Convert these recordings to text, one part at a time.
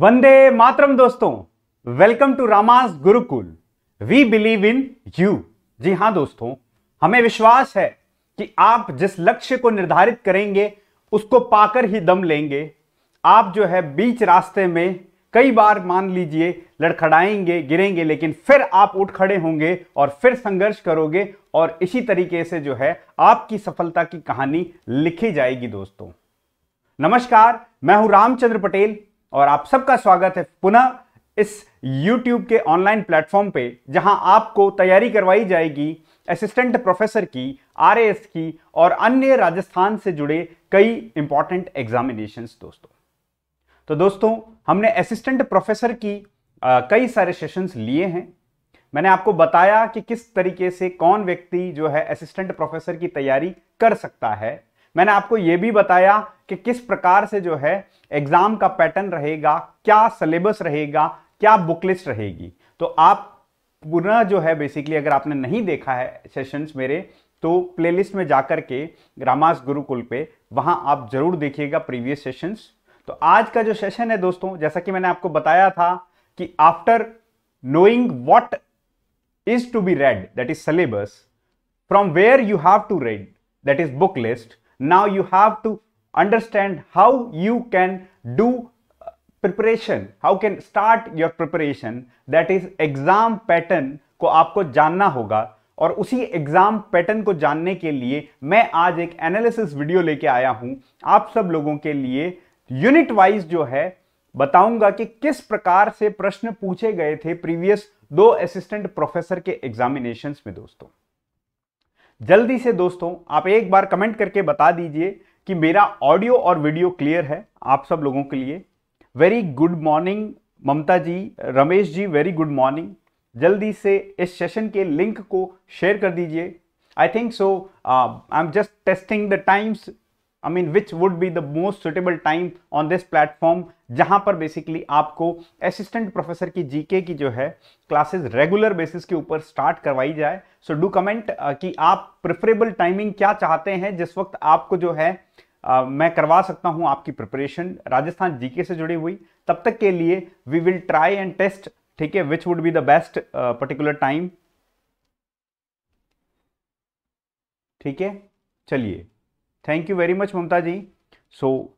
वंदे मातरम दोस्तों welcome to Ramas Gurukul we believe in you जी हाँ दोस्तों हमें विश्वास है कि आप जिस लक्ष्य को निर्धारित करेंगे उसको पाकर ही दम लेंगे आप जो है बीच रास्ते में कई बार मान लीजिए लड़खड़ाएंगे गिरेंगे लेकिन फिर आप उठ खड़े होंगे और फिर संघर्ष करोगे और इसी तरीके से जो है आपकी सफलता की कहानी लिखी जाएगी दोस्तों नमस्कार मैं हूं रामचंद्र पटेल और आप सबका स्वागत है पुनः इस YouTube के ऑनलाइन प्लेटफॉर्म पे जहां आपको तैयारी करवाई जाएगी असिस्टेंट प्रोफेसर की आर की और अन्य राजस्थान से जुड़े कई इंपॉर्टेंट एग्जामिनेशन दोस्तों तो दोस्तों हमने असिस्टेंट प्रोफेसर की आ, कई सारे सेशंस लिए हैं मैंने आपको बताया कि किस तरीके से कौन व्यक्ति जो है असिस्टेंट प्रोफेसर की तैयारी कर सकता है मैंने आपको यह भी बताया कि किस प्रकार से जो है एग्जाम का पैटर्न रहेगा क्या सिलेबस रहेगा क्या बुकलिस्ट रहेगी तो आप पुनः जो है बेसिकली अगर आपने नहीं देखा है सेशंस मेरे तो प्लेलिस्ट में जाकर के रामास गुरुकुल पे वहां आप जरूर देखिएगा प्रीवियस सेशंस तो आज का जो सेशन है दोस्तों जैसा कि मैंने आपको बताया था कि after knowing what is to be read that is syllabus from where you have to read that is book list now you have to understand how you can do uh, preparation how can start your preparation that is exam pattern को आपको जानना होगा और उसी exam pattern को जानने के लिए मैं आज एक एनालिसिस वीडियो लेके आया हूं आप सब लोगों के लिए यूनिट वाइज जो है बताऊंगा कि किस प्रकार से प्रश्न पूछे गए थे प्रीवियस दो असिस्टेंट प्रोफेसर के एग्जामिनेशंस में दोस्तों जल्दी से दोस्तों आप एक बार कमेंट करके बता दीजिए कि मेरा ऑडियो और वीडियो क्लियर है आप सब लोगों के लिए very good morning Mamta ji Ramesh ji very good morning जल्दी से इस सेशन के लिंक को शेयर कर दीजिए I think so I am just testing the times I mean which would be the most suitable time on this platform जहां पर बेसिकली आपको असिस्टेंट प्रोफेसर की जीके की जो है क्लासेस रेगुलर बेसिस के ऊपर स्टार्ट करवाई जाए सो डू कमेंट कि आप प्रेफरेबल टाइमिंग क्या चाहते हैं जिस वक्त आपको जो है Uh, मैं करवा सकता हूं आपकी प्रिपरेशन राजस्थान जीके से जुड़ी हुई तब तक के लिए we will try and test ठीक है which would be the best particular time ठीक है चलिए thank you very much Mamta ji so so,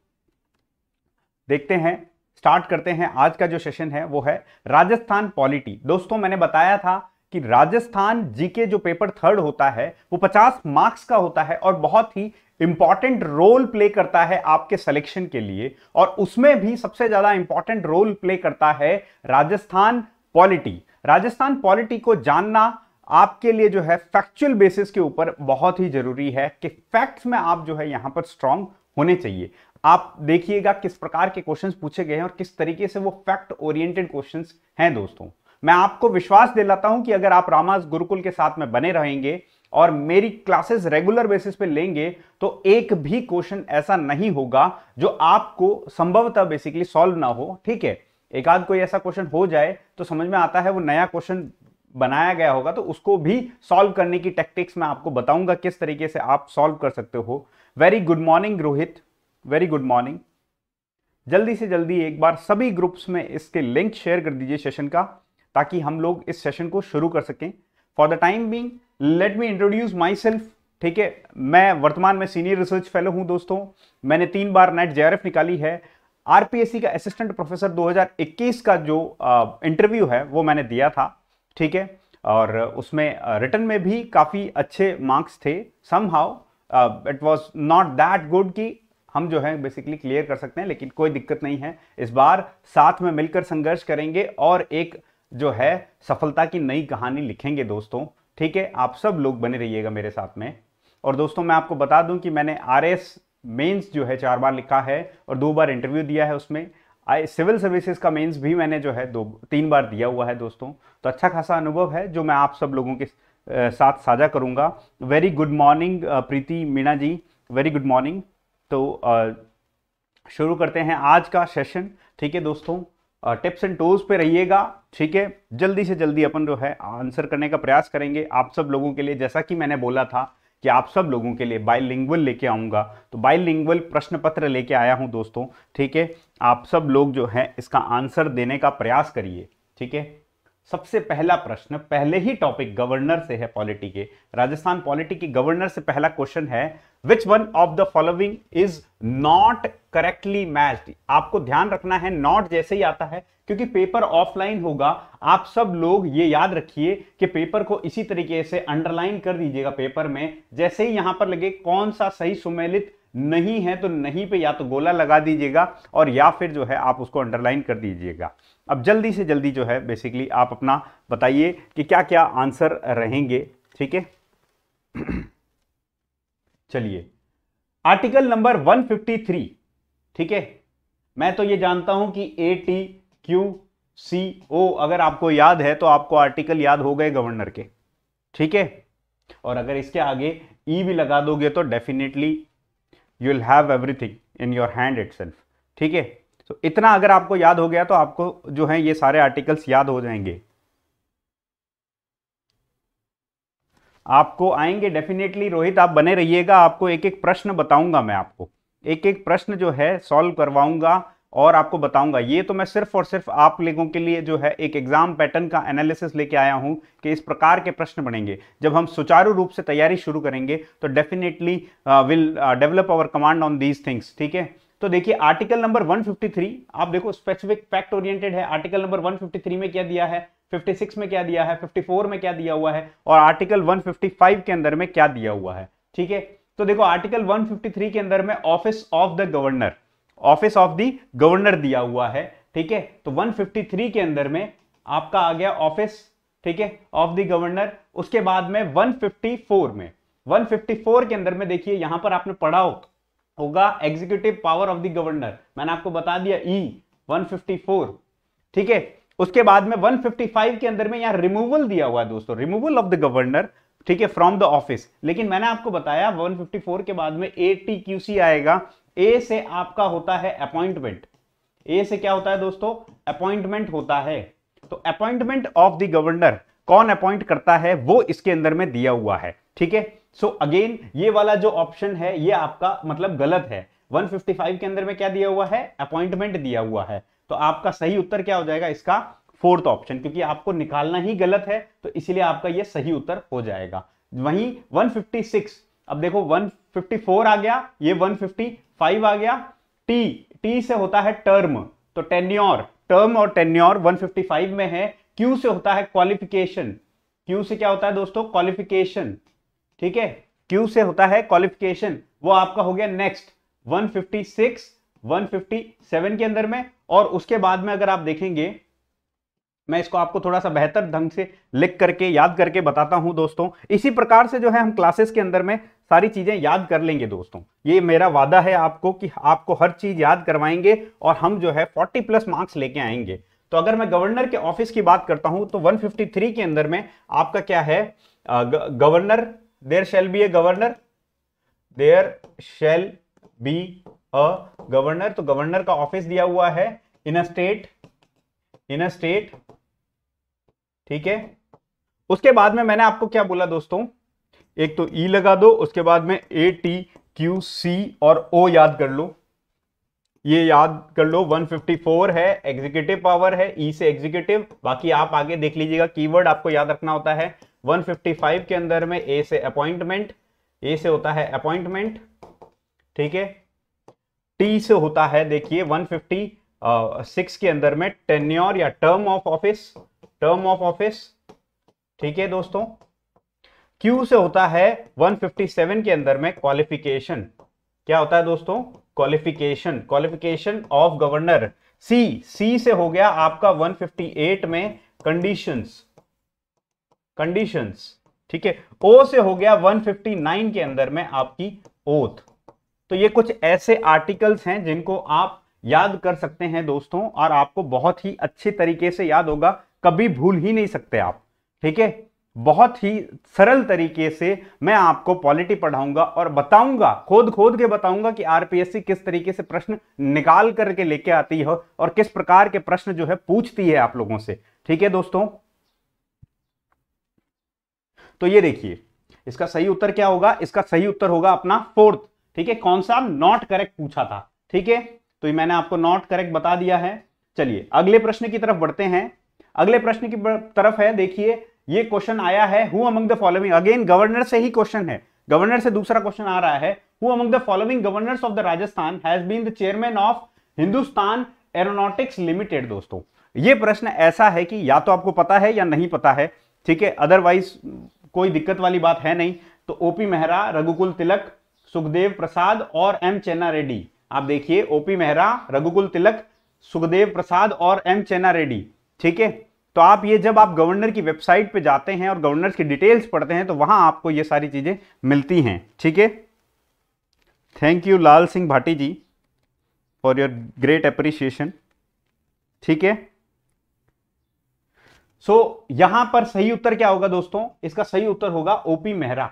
देखते हैं स्टार्ट करते हैं आज का जो सेशन है वो है राजस्थान पॉलिटी दोस्तों मैंने बताया था कि राजस्थान जी के जो पेपर थर्ड होता है वो 50 मार्क्स का होता है और बहुत ही इंपॉर्टेंट रोल प्ले करता है आपके सिलेक्शन के लिए और उसमें भी सबसे ज्यादा इंपॉर्टेंट रोल प्ले करता है राजस्थान पॉलिटी राजस्थान पॉलिटी को जानना आपके लिए जो है फैक्चुअल बेसिस के ऊपर बहुत ही जरूरी है कि फैक्ट्स में आप जो है यहाँ पर स्ट्रांग होने चाहिए आप देखिएगा किस प्रकार के क्वेश्चंस पूछे गए हैं और किस तरीके से वो फैक्ट ओरिएंटेड क्वेश्चंस हैं दोस्तों मैं आपको विश्वास दिलाता हूं कि अगर आप रामास गुरुकुल के साथ में बने रहेंगे और मेरी क्लासेस रेगुलर बेसिस पे लेंगे तो एक भी क्वेश्चन ऐसा नहीं होगा जो आपको संभवतः बेसिकली सॉल्व ना हो ठीक है एक आध कोई ऐसा क्वेश्चन हो जाए तो समझ में आता है वो नया क्वेश्चन बनाया गया होगा तो उसको भी सॉल्व करने की टेक्टिक्स मैं आपको बताऊंगा किस तरीके से आप सॉल्व कर सकते हो very good morning Rohit very good morning जल्दी से जल्दी एक बार सभी ग्रुप्स में इसके लिंक शेयर कर दीजिए सेशन का ताकि हम लोग इस सेशन को शुरू कर सकें for the time being let me introduce myself ठीक है मैं वर्तमान में सीनियर रिसर्च फेलो हूं दोस्तों मैंने तीन बार नेट जे निकाली है आरपीएससी का असिस्टेंट प्रोफेसर 2021 का जो इंटरव्यू है वो मैंने दिया था ठीक है और उसमें रिटर्न में भी काफ़ी अच्छे मार्क्स थे somehow it was not that good कि हम जो है बेसिकली क्लियर कर सकते हैं लेकिन कोई दिक्कत नहीं है इस बार साथ में मिलकर संघर्ष करेंगे और एक जो है सफलता की नई कहानी लिखेंगे दोस्तों ठीक है आप सब लोग बने रहिएगा मेरे साथ में और दोस्तों मैं आपको बता दूं कि मैंने आर एस मेन्स जो है चार बार लिखा है और दो बार इंटरव्यू दिया है उसमें आई सिविल सर्विसेज का मेंस भी मैंने जो है दो तीन बार दिया हुआ है दोस्तों तो अच्छा खासा अनुभव है जो मैं आप सब लोगों के साथ साझा करूंगा very good morning Preeti Meena ji very good morning तो शुरू करते हैं आज का सेशन ठीक है दोस्तों टिप्स एंड टोज पे रहिएगा ठीक है जल्दी से जल्दी अपन जो है आंसर करने का प्रयास करेंगे आप सब लोगों के लिए जैसा कि मैंने बोला था कि आप सब लोगों के लिए बायलिंगुअल लेके आऊँगा तो बायलिंगुअल प्रश्न पत्र लेके आया हूँ दोस्तों ठीक है आप सब लोग जो हैं इसका आंसर देने का प्रयास करिए ठीक है सबसे पहला प्रश्न पहले ही टॉपिक गवर्नर से है पॉलिटी के राजस्थान पॉलिटी के गवर्नर से पहला क्वेश्चन है which one of the following is not correctly matched आपको ध्यान रखना है नॉट जैसे ही आता है क्योंकि पेपर ऑफलाइन होगा आप सब लोग ये याद रखिए कि पेपर को इसी तरीके से अंडरलाइन कर दीजिएगा पेपर में जैसे ही यहां पर लगे कौन सा सही सुमेलित नहीं है तो नहीं पे या तो गोला लगा दीजिएगा और या फिर जो है आप उसको अंडरलाइन कर दीजिएगा अब जल्दी से जल्दी जो है बेसिकली आप अपना बताइए कि क्या क्या आंसर रहेंगे ठीक है चलिए आर्टिकल नंबर 153 ठीक है मैं तो ये जानता हूं कि ए टी क्यू सी ओ अगर आपको याद है तो आपको आर्टिकल याद हो गए गवर्नर के ठीक है और अगर इसके आगे ई e भी लगा दोगे तो definitely you will have everything in your hand it ठीक है तो इतना अगर आपको याद हो गया तो आपको जो है ये सारे आर्टिकल्स याद हो जाएंगे आपको आएंगे डेफिनेटली रोहित आप बने रहिएगा आपको एक एक प्रश्न बताऊंगा मैं आपको एक एक प्रश्न जो है सॉल्व करवाऊंगा और आपको बताऊंगा ये तो मैं सिर्फ और सिर्फ आप लोगों के लिए जो है एक एग्जाम पैटर्न का एनालिसिस लेके आया हूं कि इस प्रकार के प्रश्न बनेंगे जब हम सुचारू रूप से तैयारी शुरू करेंगे तो definitely will develop our command on these things ठीक है तो देखिए आर्टिकल नंबर 153 आप देखो स्पेसिफिक फैक्ट ओरिएंटेड है आर्टिकल नंबर 153 में क्या दिया है 56 में क्या दिया है 54 में क्या दिया हुआ है और आर्टिकल 155 के अंदर में क्या दिया हुआ है ठीक है तो देखो आर्टिकल 153 के अंदर में office of the governor office of the governor दिया हुआ है ठीक है तो 153 के अंदर में आपका आ गया ऑफिस ठीक है ऑफ द गवर्नर उसके बाद में 154 में 154 के अंदर में देखिए यहां पर आपने पढ़ा हो होगा executive power of the governor मैंने आपको बता दिया ई e, वन ठीक है उसके बाद में 155 के अंदर में यहां रिमूवल दिया हुआ है दोस्तों रिमूवल ऑफ द गवर्नर ठीक है फ्रॉम द ऑफिस लेकिन मैंने आपको बताया 154 के बाद में ए टी क्यू सी आएगा ए से आपका होता है अपॉइंटमेंट ए से क्या होता है दोस्तों अपॉइंटमेंट होता है तो अपॉइंटमेंट ऑफ द गवर्नर कौन अपॉइंट करता है वो इसके अंदर में दिया हुआ है ठीक है सो अगेन ये वाला जो ऑप्शन है ये आपका मतलब गलत है 155 के अंदर में क्या दिया हुआ है अपॉइंटमेंट दिया हुआ है तो आपका सही उत्तर क्या हो जाएगा इसका फोर्थ ऑप्शन क्योंकि आपको निकालना ही गलत है तो इसलिए आपका यह सही उत्तर हो जाएगा वहीं 156 अब देखो 154 आ गया ये 155 आ गया टी टी से होता है टर्म तो टेन्योर टर्म और टेन्योर 155 में है क्यू से होता है क्वालिफिकेशन क्यू से क्या होता है दोस्तों क्वालिफिकेशन ठीक है क्यू से होता है क्वालिफिकेशन वो आपका हो गया नेक्स्ट 156 157 के अंदर में और उसके बाद में अगर आप देखेंगे मैं इसको आपको थोड़ा सा बेहतर ढंग से लिख करके याद करके बताता हूं दोस्तों इसी प्रकार से जो है हम क्लासेस के अंदर में सारी चीज़ें याद कर लेंगे दोस्तों ये मेरा वादा है आपको कि आपको हर चीज़ याद करवाएंगे और हम जो है 40 प्लस मार्क्स लेके आएंगे तो अगर मैं गवर्नर के ऑफिस की बात करता हूं तो 153 के अंदर में आपका क्या है governor there shall be a governor there shall be a governor तो गवर्नर का ऑफिस दिया हुआ है इन a state in a state ठीक है उसके बाद में मैंने आपको क्या बोला दोस्तों एक तो ई e लगा दो उसके बाद में ए टी क्यू सी और ओ याद कर लो ये याद कर लो 154 है एग्जीक्यूटिव पावर है ई e से एग्जीक्यूटिव बाकी आप आगे देख लीजिएगा कीवर्ड आपको याद रखना होता है 155 के अंदर में ए से अपॉइंटमेंट ए से होता है अपॉइंटमेंट ठीक है टी से होता है देखिए 156 के अंदर में टेन्योर या term of office term of office ठीक है दोस्तों क्यू से होता है 157 के अंदर में क्वालिफिकेशन क्या होता है दोस्तों क्वालिफिकेशन क्वालिफिकेशन ऑफ गवर्नर सी सी से हो गया आपका 158 में कंडीशंस कंडीशंस ठीक है ओ से हो गया 159 के अंदर में आपकी ओथ तो ये कुछ ऐसे आर्टिकल्स हैं जिनको आप याद कर सकते हैं दोस्तों और आपको बहुत ही अच्छे तरीके से याद होगा कभी भूल ही नहीं सकते आप ठीक है बहुत ही सरल तरीके से मैं आपको पॉलिटी पढ़ाऊंगा और बताऊंगा खोद खोद के बताऊंगा कि आरपीएससी किस तरीके से प्रश्न निकाल करके लेके आती है और किस प्रकार के प्रश्न जो है पूछती है आप लोगों से ठीक है दोस्तों तो ये देखिए इसका सही उत्तर क्या होगा इसका सही उत्तर होगा अपना फोर्थ ठीक है कौन सा नॉट करेक्ट पूछा था ठीक है तो ये मैंने आपको नॉट करेक्ट बता दिया है चलिए अगले प्रश्न की तरफ बढ़ते हैं अगले प्रश्न की तरफ है देखिए ये क्वेश्चन आया है who among the following again governor से ही क्वेश्चन है गवर्नर से दूसरा क्वेश्चन आ रहा है who among the following governors of the Rajasthan has been the chairman of Hindustan Aeronautics Limited दोस्तों ये प्रश्न ऐसा है कि या तो आपको पता है या नहीं पता है ठीक है अदरवाइज कोई दिक्कत वाली बात है नहीं तो ओपी मेहरा रघुकुल तिलक सुखदेव प्रसाद और एम चेना रेड्डी आप देखिए ओपी मेहरा रघुकुल तिलक सुखदेव प्रसाद और एम चेना रेड्डी ठीक है तो आप ये जब आप गवर्नर की वेबसाइट पे जाते हैं और गवर्नर की डिटेल्स पढ़ते हैं तो वहां आपको ये सारी चीज़ें मिलती हैं ठीक है thank you Lal Singh Bhati ji for your great appreciation ठीक है सो यहां पर सही उत्तर क्या होगा दोस्तों इसका सही उत्तर होगा ओपी मेहरा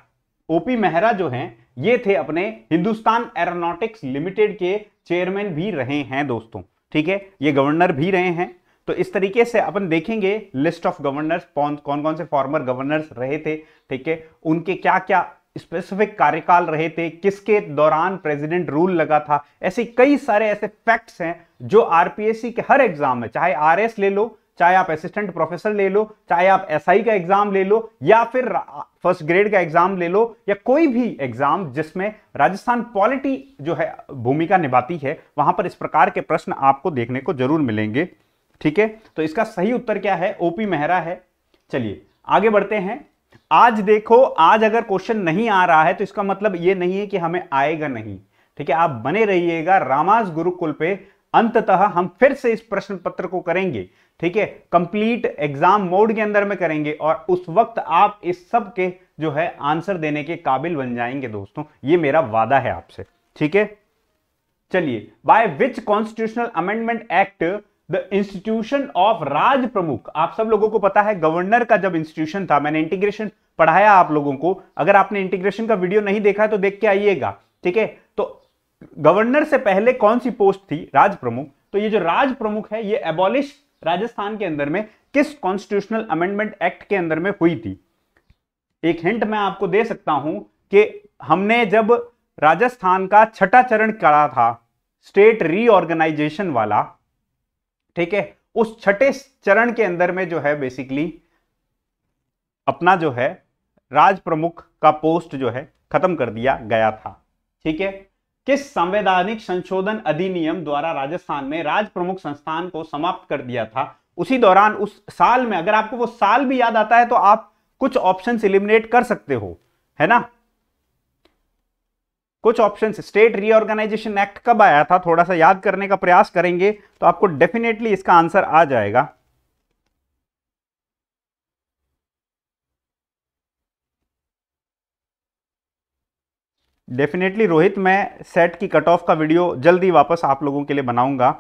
ओपी मेहरा जो हैं ये थे अपने हिंदुस्तान एरोनॉटिक्स लिमिटेड के चेयरमैन भी रहे हैं दोस्तों ठीक है ये गवर्नर भी रहे हैं तो इस तरीके से अपन देखेंगे लिस्ट ऑफ गवर्नर्स कौन कौन कौन से फॉर्मर गवर्नर्स रहे थे ठीक है उनके क्या क्या स्पेसिफिक कार्यकाल रहे थे किसके दौरान प्रेसिडेंट रूल लगा था ऐसे कई सारे ऐसे फैक्ट्स हैं जो आरपीएससी के हर एग्जाम में चाहे आरएस ले लो चाहे आप असिस्टेंट प्रोफेसर ले लो चाहे आप एसआई SI का एग्जाम ले लो या फिर फर्स्ट ग्रेड का एग्जाम ले लो या कोई भी एग्जाम जिसमें राजस्थान पॉलिटी जो है भूमिका निभाती है वहां पर इस प्रकार के प्रश्न आपको देखने को जरूर मिलेंगे ठीक है तो इसका सही उत्तर क्या है ओपी मेहरा है चलिए आगे बढ़ते हैं आज देखो आज अगर क्वेश्चन नहीं आ रहा है तो इसका मतलब यह नहीं है कि हमें आएगा नहीं ठीक है आप बने रहिएगा रामाज गुरुकुल पे अंततः हम फिर से इस प्रश्न पत्र को करेंगे ठीक है कंप्लीट एग्जाम मोड के अंदर में करेंगे और उस वक्त आप इस सब के जो है आंसर देने के काबिल बन जाएंगे दोस्तों ये मेरा वादा है आपसे ठीक है चलिए by which constitutional amendment act the institution of Raj Pramukh आप सब लोगों को पता है गवर्नर का जब इंस्टीट्यूशन था मैंने इंटीग्रेशन पढ़ाया आप लोगों को अगर आपने इंटीग्रेशन का वीडियो नहीं देखा है तो देख के आइएगा ठीक है तो गवर्नर से पहले कौन सी पोस्ट थी राज प्रमुख तो ये जो राज प्रमुख है ये एबॉलिश राजस्थान के अंदर में किस कॉन्स्टिट्यूशनल अमेंडमेंट एक्ट के अंदर में हुई थी एक हिंट मैं आपको दे सकता हूं कि हमने जब राजस्थान का छठा चरण करा था स्टेट रीऑर्गेनाइजेशन वाला ठीक है उस छठे चरण के अंदर में जो है बेसिकली अपना जो है राज प्रमुख का पोस्ट जो है खत्म कर दिया गया था ठीक है किस संवैधानिक संशोधन अधिनियम द्वारा राजस्थान में राज प्रमुख संस्थान को समाप्त कर दिया था उसी दौरान उस साल में अगर आपको वो साल भी याद आता है तो आप कुछ ऑप्शन इलिमिनेट कर सकते हो है ना कुछ ऑप्शन स्टेट रीऑर्गेनाइजेशन एक्ट कब आया था थोड़ा सा याद करने का प्रयास करेंगे तो आपको डेफिनेटली इसका आंसर आ जाएगा डेफिनेटली रोहित मैं सेट की कट ऑफ का वीडियो जल्दी वापस आप लोगों के लिए बनाऊंगा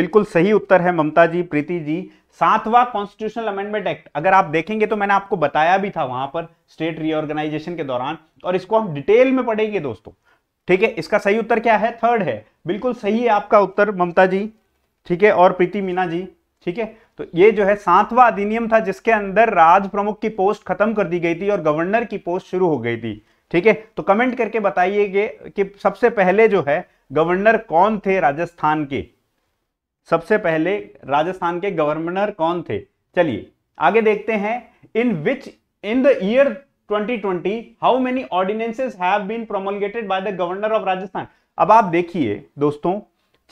बिल्कुल सही उत्तर है ममता जी प्रीति जी सातवां कॉन्स्टिट्यूशनल अमेंडमेंट एक्ट अगर आप देखेंगे तो मैंने आपको बताया भी था वहां पर स्टेट रीऑर्गेनाइजेशन के दौरान और इसको हम डिटेल में पढ़ेंगे दोस्तों ठीक है इसका सही उत्तर क्या है थर्ड है बिल्कुल सही है आपका उत्तर ममता जी ठीक है और प्रीति मीना जी ठीक है तो ये जो है सातवा अधिनियम था जिसके अंदर राज प्रमुख की पोस्ट खत्म कर दी गई थी और गवर्नर की पोस्ट शुरू हो गई थी ठीक है तो कमेंट करके बताइए कि सबसे पहले जो है गवर्नर कौन थे राजस्थान के सबसे पहले राजस्थान के गवर्नर कौन थे चलिए आगे देखते हैं in which in the year 2020 how many ordinances have been promulgated by the governor of Rajasthan अब आप देखिए दोस्तों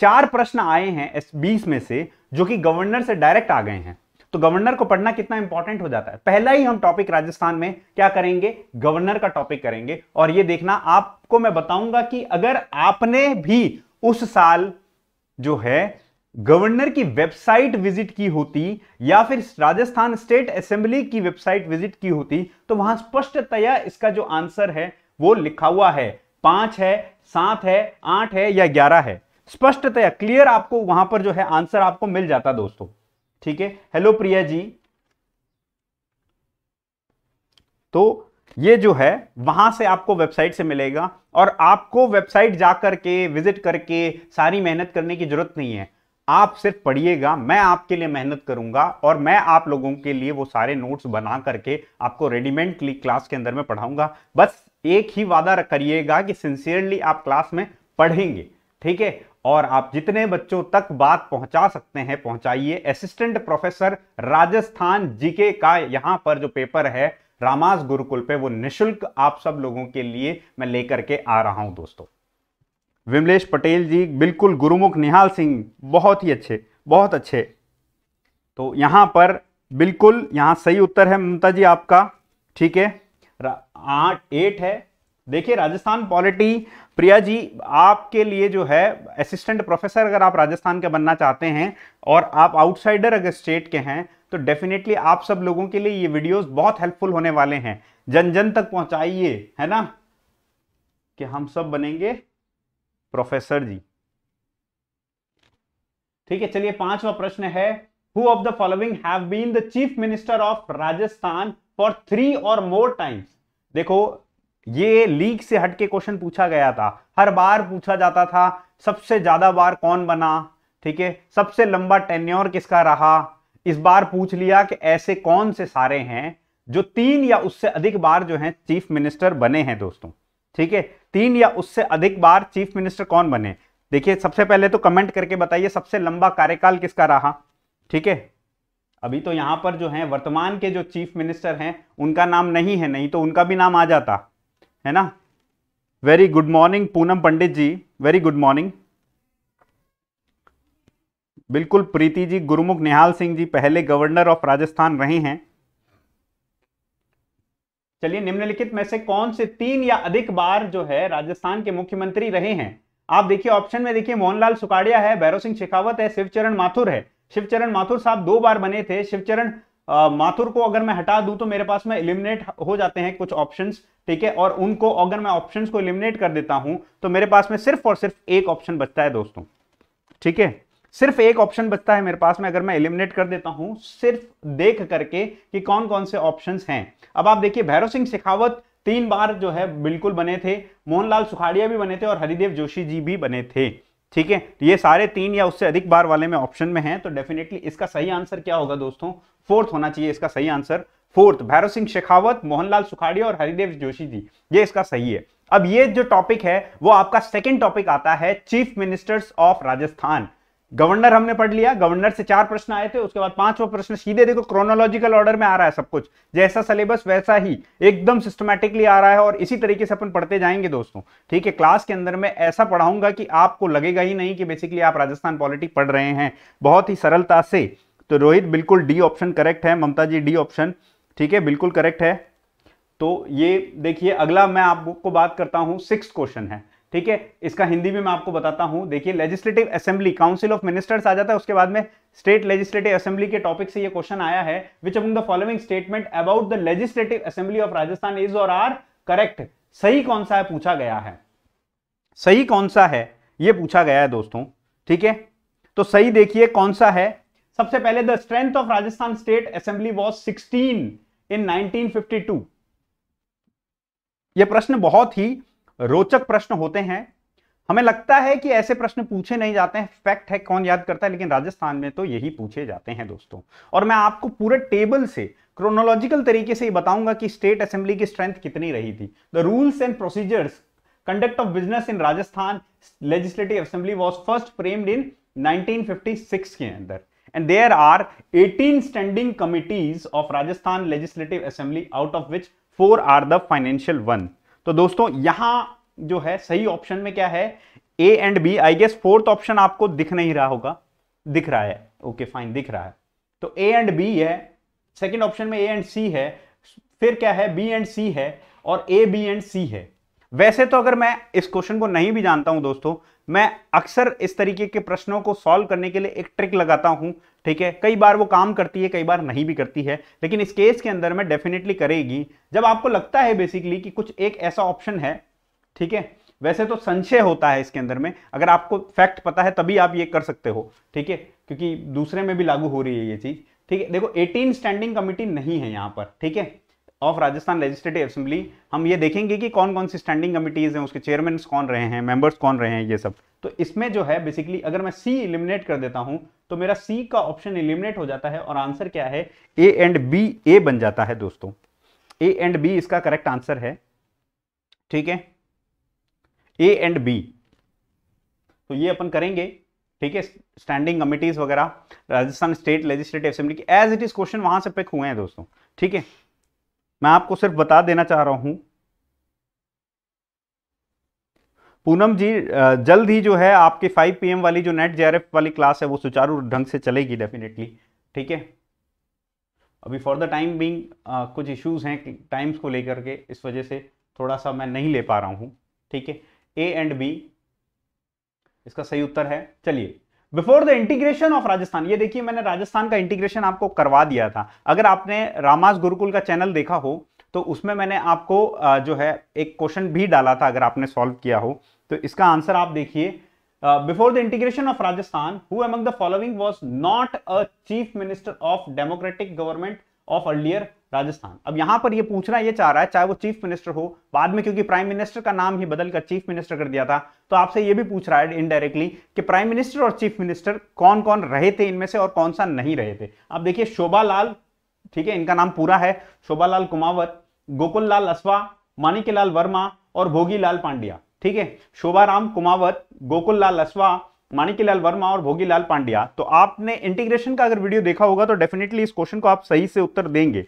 चार प्रश्न आए हैं एस बीस में से जो कि गवर्नर से डायरेक्ट आ गए हैं तो गवर्नर को पढ़ना कितना इंपॉर्टेंट हो जाता है पहला ही हम टॉपिक राजस्थान में क्या करेंगे गवर्नर का टॉपिक करेंगे और ये देखना आपको मैं बताऊंगा कि अगर आपने भी उस साल जो है गवर्नर की वेबसाइट विजिट की होती या फिर राजस्थान स्टेट असेंबली की वेबसाइट विजिट की होती तो वहां स्पष्टतया इसका जो आंसर है वो लिखा हुआ है पांच है सात है आठ है या ग्यारह है स्पष्टतया क्लियर आपको वहां पर जो है आंसर आपको मिल जाता दोस्तों ठीक है हेलो प्रिया जी तो ये जो है वहां से आपको वेबसाइट से मिलेगा और आपको वेबसाइट जाकर के विजिट करके सारी मेहनत करने की जरूरत नहीं है आप सिर्फ पढ़िएगा मैं आपके लिए मेहनत करूंगा और मैं आप लोगों के लिए वो सारे नोट्स बना करके आपको रेडीमेड क्लास के अंदर में पढ़ाऊंगा बस एक ही वादा करिएगा कि सिंसियरली आप क्लास में पढ़ेंगे ठीक है और आप जितने बच्चों तक बात पहुंचा सकते हैं पहुंचाइए असिस्टेंट प्रोफेसर राजस्थान जीके का यहां पर जो पेपर है रामास गुरुकुल पे वो निशुल्क आप सब लोगों के लिए मैं लेकर के आ रहा हूं दोस्तों विमलेश पटेल जी बिल्कुल गुरुमुख निहाल सिंह बहुत ही अच्छे बहुत अच्छे तो यहाँ पर बिल्कुल यहाँ सही उत्तर है ममता जी आपका ठीक है आठ एट है देखिए राजस्थान पॉलिटी प्रिया जी आपके लिए जो है असिस्टेंट प्रोफेसर अगर आप राजस्थान के बनना चाहते हैं और आप आउटसाइडर अगर स्टेट के हैं तो डेफिनेटली आप सब लोगों के लिए ये वीडियोस बहुत हेल्पफुल होने वाले हैं जन जन तक पहुंचाइए है ना कि हम सब बनेंगे प्रोफेसर जी ठीक है चलिए पांचवा प्रश्न है who of the following have been the chief minister of Rajasthan for three or more times देखो ये लीग से हटके क्वेश्चन पूछा गया था हर बार पूछा जाता था सबसे ज्यादा बार कौन बना ठीक है सबसे लंबा टेन्योर किसका रहा इस बार पूछ लिया कि ऐसे कौन से सारे हैं जो तीन या उससे अधिक बार जो हैं चीफ मिनिस्टर बने हैं दोस्तों ठीक है तीन या उससे अधिक बार चीफ मिनिस्टर कौन बने देखिए सबसे पहले तो कमेंट करके बताइए सबसे लंबा कार्यकाल किसका रहा ठीक है अभी तो यहां पर जो है वर्तमान के जो चीफ मिनिस्टर हैं उनका नाम नहीं है नहीं तो उनका भी नाम आ जाता है ना very good morning Poonam Pandit ji very good morning बिल्कुल प्रीति जी गुरुमुख निहाल सिंह जी पहले गवर्नर ऑफ राजस्थान रहे हैं चलिए निम्नलिखित में से कौन से तीन या अधिक बार जो है राजस्थान के मुख्यमंत्री रहे हैं आप देखिए ऑप्शन में देखिए मोहनलाल सुकाड़िया है भैरव सिंह शेखावत है शिवचरण माथुर है शिवचरण माथुर साहब दो बार बने थे शिवचरण माथुर को अगर मैं हटा दूं तो मेरे पास में इलिमिनेट हो जाते हैं कुछ ऑप्शंस ठीक है और उनको अगर मैं ऑप्शंस को इलिमिनेट कर देता हूं तो मेरे पास में सिर्फ और सिर्फ एक ऑप्शन बचता है दोस्तों ठीक है सिर्फ एक ऑप्शन बचता है मेरे पास में अगर मैं एलिमिनेट कर देता हूं सिर्फ देख करके कि कौन कौन से ऑप्शंस हैं अब आप देखिए भैरव सिंह शेखावत तीन बार जो है बिल्कुल बने थे मोहनलाल सुखाड़िया भी बने थे और हरिदेव जोशी जी भी बने थे ठीक है ये सारे तीन या उससे अधिक बार वाले में ऑप्शन में है तो डेफिनेटली इसका सही आंसर क्या होगा दोस्तों फोर्थ होना चाहिए इसका सही आंसर फोर्थ भैरव सिंह शेखावत मोहनलाल सुखाड़िया और हरिदेव जोशी जी ये इसका सही है अब ये जो टॉपिक है वो आपका सेकेंड टॉपिक आता है chief ministers of Rajasthan governor हमने पढ़ लिया गवर्नर से चार प्रश्न आए थे उसके बाद पांचवा प्रश्न सीधे देखो क्रोनोलॉजिकल ऑर्डर में आ रहा है सब कुछ जैसा सिलेबस वैसा ही एकदम सिस्टमैटिकली आ रहा है और इसी तरीके से अपन पढ़ते जाएंगे दोस्तों ठीक है क्लास के अंदर मैं ऐसा पढ़ाऊंगा कि आपको लगेगा ही नहीं कि बेसिकली आप राजस्थान पॉलिटिक पढ़ रहे हैं बहुत ही सरलता से तो रोहित बिल्कुल डी ऑप्शन करेक्ट है ममता जी डी ऑप्शन ठीक है बिल्कुल करेक्ट है तो ये देखिए अगला मैं आपको बात करता हूँ सिक्स क्वेश्चन है ठीक है इसका हिंदी भी मैं आपको बताता हूं देखिए legislative assembly council of ministers आ जाता है उसके बाद में स्टेट लेजिस्लेटिव असेंबली के टॉपिक से ये क्वेश्चन आया है which among the following statement about the legislative assembly of Rajasthan is or are correct सही कौन सा है पूछा गया है सही कौन सा है यह पूछा गया है दोस्तों ठीक है तो सही देखिए कौन सा है सबसे पहले the strength of Rajasthan state assembly was sixteen in two यह प्रश्न बहुत ही रोचक प्रश्न होते हैं हमें लगता है कि ऐसे प्रश्न पूछे नहीं जाते हैं फैक्ट है कौन याद करता है लेकिन राजस्थान में तो यही पूछे जाते हैं दोस्तों और मैं आपको पूरे टेबल से क्रोनोलॉजिकल तरीके से बताऊंगा कि स्टेट असेंबली की स्ट्रेंथ कितनी रही थी the rules and procedures conduct of business in Rajasthan legislative assembly was first framed in nineteen के अंदर and there are eighteen standing committees of Rajasthan legislative assembly out of which four are the financial one तो दोस्तों यहां जो है सही option में क्या है A and B I guess fourth option आपको दिख नहीं रहा होगा दिख रहा है ओके okay, फाइन दिख रहा है तो ए एंड बी है सेकेंड ऑप्शन में ए एंड सी है फिर क्या है बी एंड सी है और ए बी एंड सी है वैसे तो अगर मैं इस क्वेश्चन को नहीं भी जानता हूं दोस्तों मैं अक्सर इस तरीके के प्रश्नों को सॉल्व करने के लिए एक ट्रिक लगाता हूं ठीक है कई बार वो काम करती है कई बार नहीं भी करती है लेकिन इस केस के अंदर में डेफिनेटली करेगी जब आपको लगता है बेसिकली कि कुछ एक ऐसा ऑप्शन है ठीक है वैसे तो संशय होता है इसके अंदर में अगर आपको फैक्ट पता है तभी आप ये कर सकते हो ठीक है क्योंकि दूसरे में भी लागू हो रही है ये चीज ठीक है देखो 18 स्टैंडिंग कमेटी नहीं है यहाँ पर ठीक है ऑफ राजस्थान लेजिस्लेटिव असेंबली हम ये देखेंगे कि कौन कौन सी स्टैंडिंग कमिटीज हैं उसके चेयरमैन कौन रहे हैं मेंबर्स कौन रहे हैं ये सब तो इसमें जो है बेसिकली अगर मैं सी इलिमिनेट कर देता हूं तो मेरा सी का ऑप्शन इलिमिनेट हो जाता है और आंसर क्या है ए एंड बी ए बन जाता है दोस्तों ए एंड बी इसका करेक्ट आंसर है ठीक है ए एंड बी तो ये अपन करेंगे ठीक है स्टैंडिंग कमिटीज वगैरह Rajasthan state legislative assembly as it is question वहां से पिक हुए हैं दोस्तों ठीक है मैं आपको सिर्फ बता देना चाह रहा हूं पूनम जी जल्द ही जो है आपके 5 पीएम वाली जो नेट जे वाली क्लास है वो सुचारू ढंग से चलेगी डेफिनेटली ठीक है अभी फॉर द टाइम बिंग कुछ इश्यूज हैं टाइम्स को लेकर के इस वजह से थोड़ा सा मैं नहीं ले पा रहा हूँ ठीक है ए एंड बी इसका सही उत्तर है चलिए before the integration of Rajasthan ये देखिए मैंने राजस्थान का इंटीग्रेशन आपको करवा दिया था अगर आपने रामास गुरुकुल का चैनल देखा हो तो उसमें मैंने आपको जो है एक क्वेश्चन भी डाला था अगर आपने सॉल्व किया हो तो इसका आंसर आप देखिए before the integration of Rajasthan who among the following was not a chief minister of democratic government of earlier Rajasthan अब यहां पर ये पूछना ये चाह रहा है चाहे वो चीफ मिनिस्टर हो बाद में क्योंकि प्राइम मिनिस्टर का नाम ही बदलकर चीफ मिनिस्टर कर दिया था तो आपसे ये भी पूछ रहा है इनडायरेक्टली कि प्राइम मिनिस्टर और चीफ मिनिस्टर कौन कौन रहे थे इनमें से और कौन सा नहीं रहे थे आप देखिए शोभा लाल ठीक है इनका नाम पूरा है शोभा लाल कुमावत गोकुल लाल असवा माणिक्य लाल वर्मा और भोगी लाल पांड्या ठीक है शोभाराम कुमावत गोकुल लाल लसवा माणिकीलाल वर्मा और भोगीलाल पांड्या तो आपने इंटीग्रेशन का अगर वीडियो देखा होगा तो डेफिनेटली इस क्वेश्चन को आप सही से उत्तर देंगे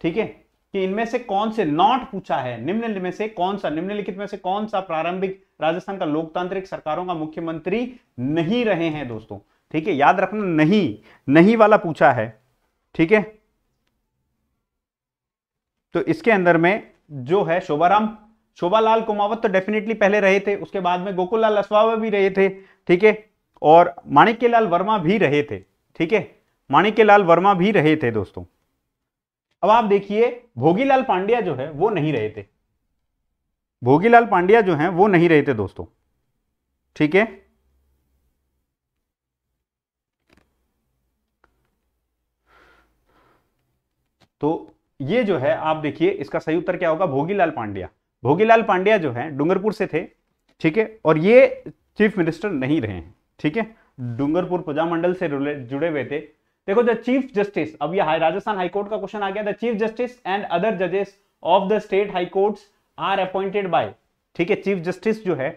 ठीक है कि इनमें से कौन से नॉट पूछा है निम्न में से कौन सा निम्नलिखित में से कौन सा प्रारंभिक राजस्थान का लोकतांत्रिक सरकारों का मुख्यमंत्री नहीं रहे हैं दोस्तों ठीक है याद रखना नहीं नहीं वाला पूछा है ठीक है तो इसके अंदर में जो है शोभाराम शोभालाल कुमावत तो डेफिनेटली पहले रहे थे उसके बाद में गोकुल लाल असवावा भी रहे थे ठीक है और माणिक्य लाल वर्मा भी रहे थे ठीक है माणिक्य लाल वर्मा भी रहे थे दोस्तों अब आप देखिए भोगीलाल पांड्या जो है वो नहीं रहे थे भोगीलाल पांड्या जो है वो नहीं रहे थे दोस्तों ठीक है तो ये जो है आप देखिए इसका सही उत्तर क्या होगा भोगीलाल पांड्या भोगीलाल पांड्या जो है डूंगरपुर से थे ठीक है और ये चीफ मिनिस्टर नहीं रहे हैं ठीक है डूंगरपुर प्रजामंडल से जुड़े हुए थे देखो द चीफ जस्टिस अब यह राजस्थान हाईकोर्ट का क्वेश्चन आ गया the chief justice and other जजेस of the state high court are appointed by ठीक है चीफ जस्टिस जो है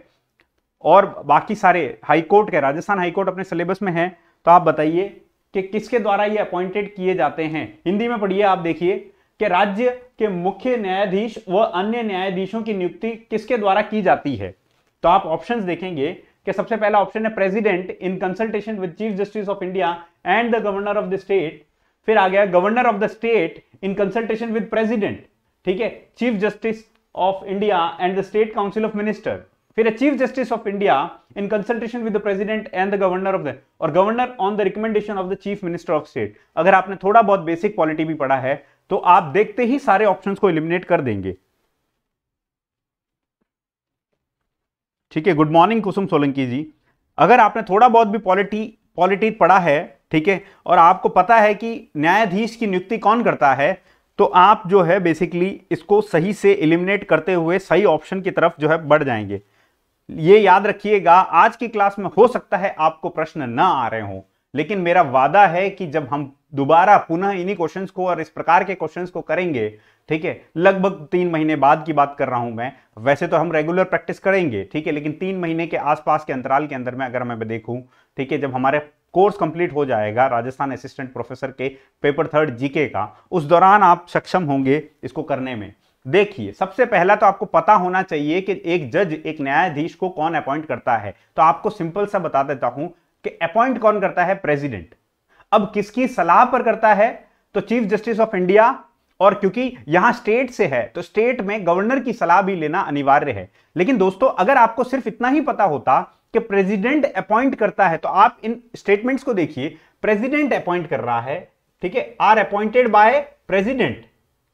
और बाकी सारे हाईकोर्ट के राजस्थान हाईकोर्ट अपने सिलेबस में है तो आप बताइए कि किसके द्वारा ये अपॉइंटेड किए जाते हैं हिंदी में पढ़िए आप देखिए कि राज्य के मुख्य न्यायाधीश व अन्य न्यायाधीशों की नियुक्ति किसके द्वारा की जाती है तो आप ऑप्शंस देखेंगे कि सबसे पहला ऑप्शन है president in consultation with chief justice of India and the governor of the state फिर आ गया governor of the state in consultation with president ठीक है chief justice of India and the state council of minister फिर chief justice of India in consultation with president and the governor of the और governor on the recommendation of the chief minister of state अगर आपने थोड़ा बहुत basic polity भी पढ़ा है तो आप देखते ही सारे ऑप्शंस को इलिमिनेट कर देंगे ठीक है गुड मॉर्निंग कुसुम सोलंकी जी अगर आपने थोड़ा बहुत भी पॉलिटी पॉलिटी पढ़ा है ठीक है और आपको पता है कि न्यायाधीश की नियुक्ति कौन करता है तो आप जो है बेसिकली इसको सही से इलिमिनेट करते हुए सही ऑप्शन की तरफ जो है बढ़ जाएंगे ये याद रखिएगा आज की क्लास में हो सकता है आपको प्रश्न ना आ रहे हों लेकिन मेरा वादा है कि जब हम दोबारा पुनः इन्हीं क्वेश्चंस को और इस प्रकार के क्वेश्चंस को करेंगे ठीक है लगभग तीन महीने बाद की बात कर रहा हूं मैं वैसे तो हम रेगुलर प्रैक्टिस करेंगे ठीक है लेकिन तीन महीने के आसपास के अंतराल के अंदर में अगर मैं देखूं ठीक है जब हमारे कोर्स कंप्लीट हो जाएगा राजस्थान असिस्टेंट प्रोफेसर के पेपर थर्ड जीके का उस दौरान आप सक्षम होंगे इसको करने में देखिए सबसे पहला तो आपको पता होना चाहिए कि एक जज एक न्यायाधीश को कौन अपॉइंट करता है तो आपको सिंपल सा बता देता हूं कि अपॉइंट कौन करता है प्रेसिडेंट अब किसकी सलाह पर करता है तो चीफ जस्टिस ऑफ इंडिया और क्योंकि यहां स्टेट से है तो स्टेट में गवर्नर की सलाह भी लेना अनिवार्य है लेकिन दोस्तों अगर आपको सिर्फ इतना ही पता होता कि प्रेसिडेंट अपॉइंट करता है तो आप इन स्टेटमेंट्स को देखिए प्रेसिडेंट अपॉइंट कर रहा है ठीक है आर अपॉइंटेड बाय प्रेसिडेंट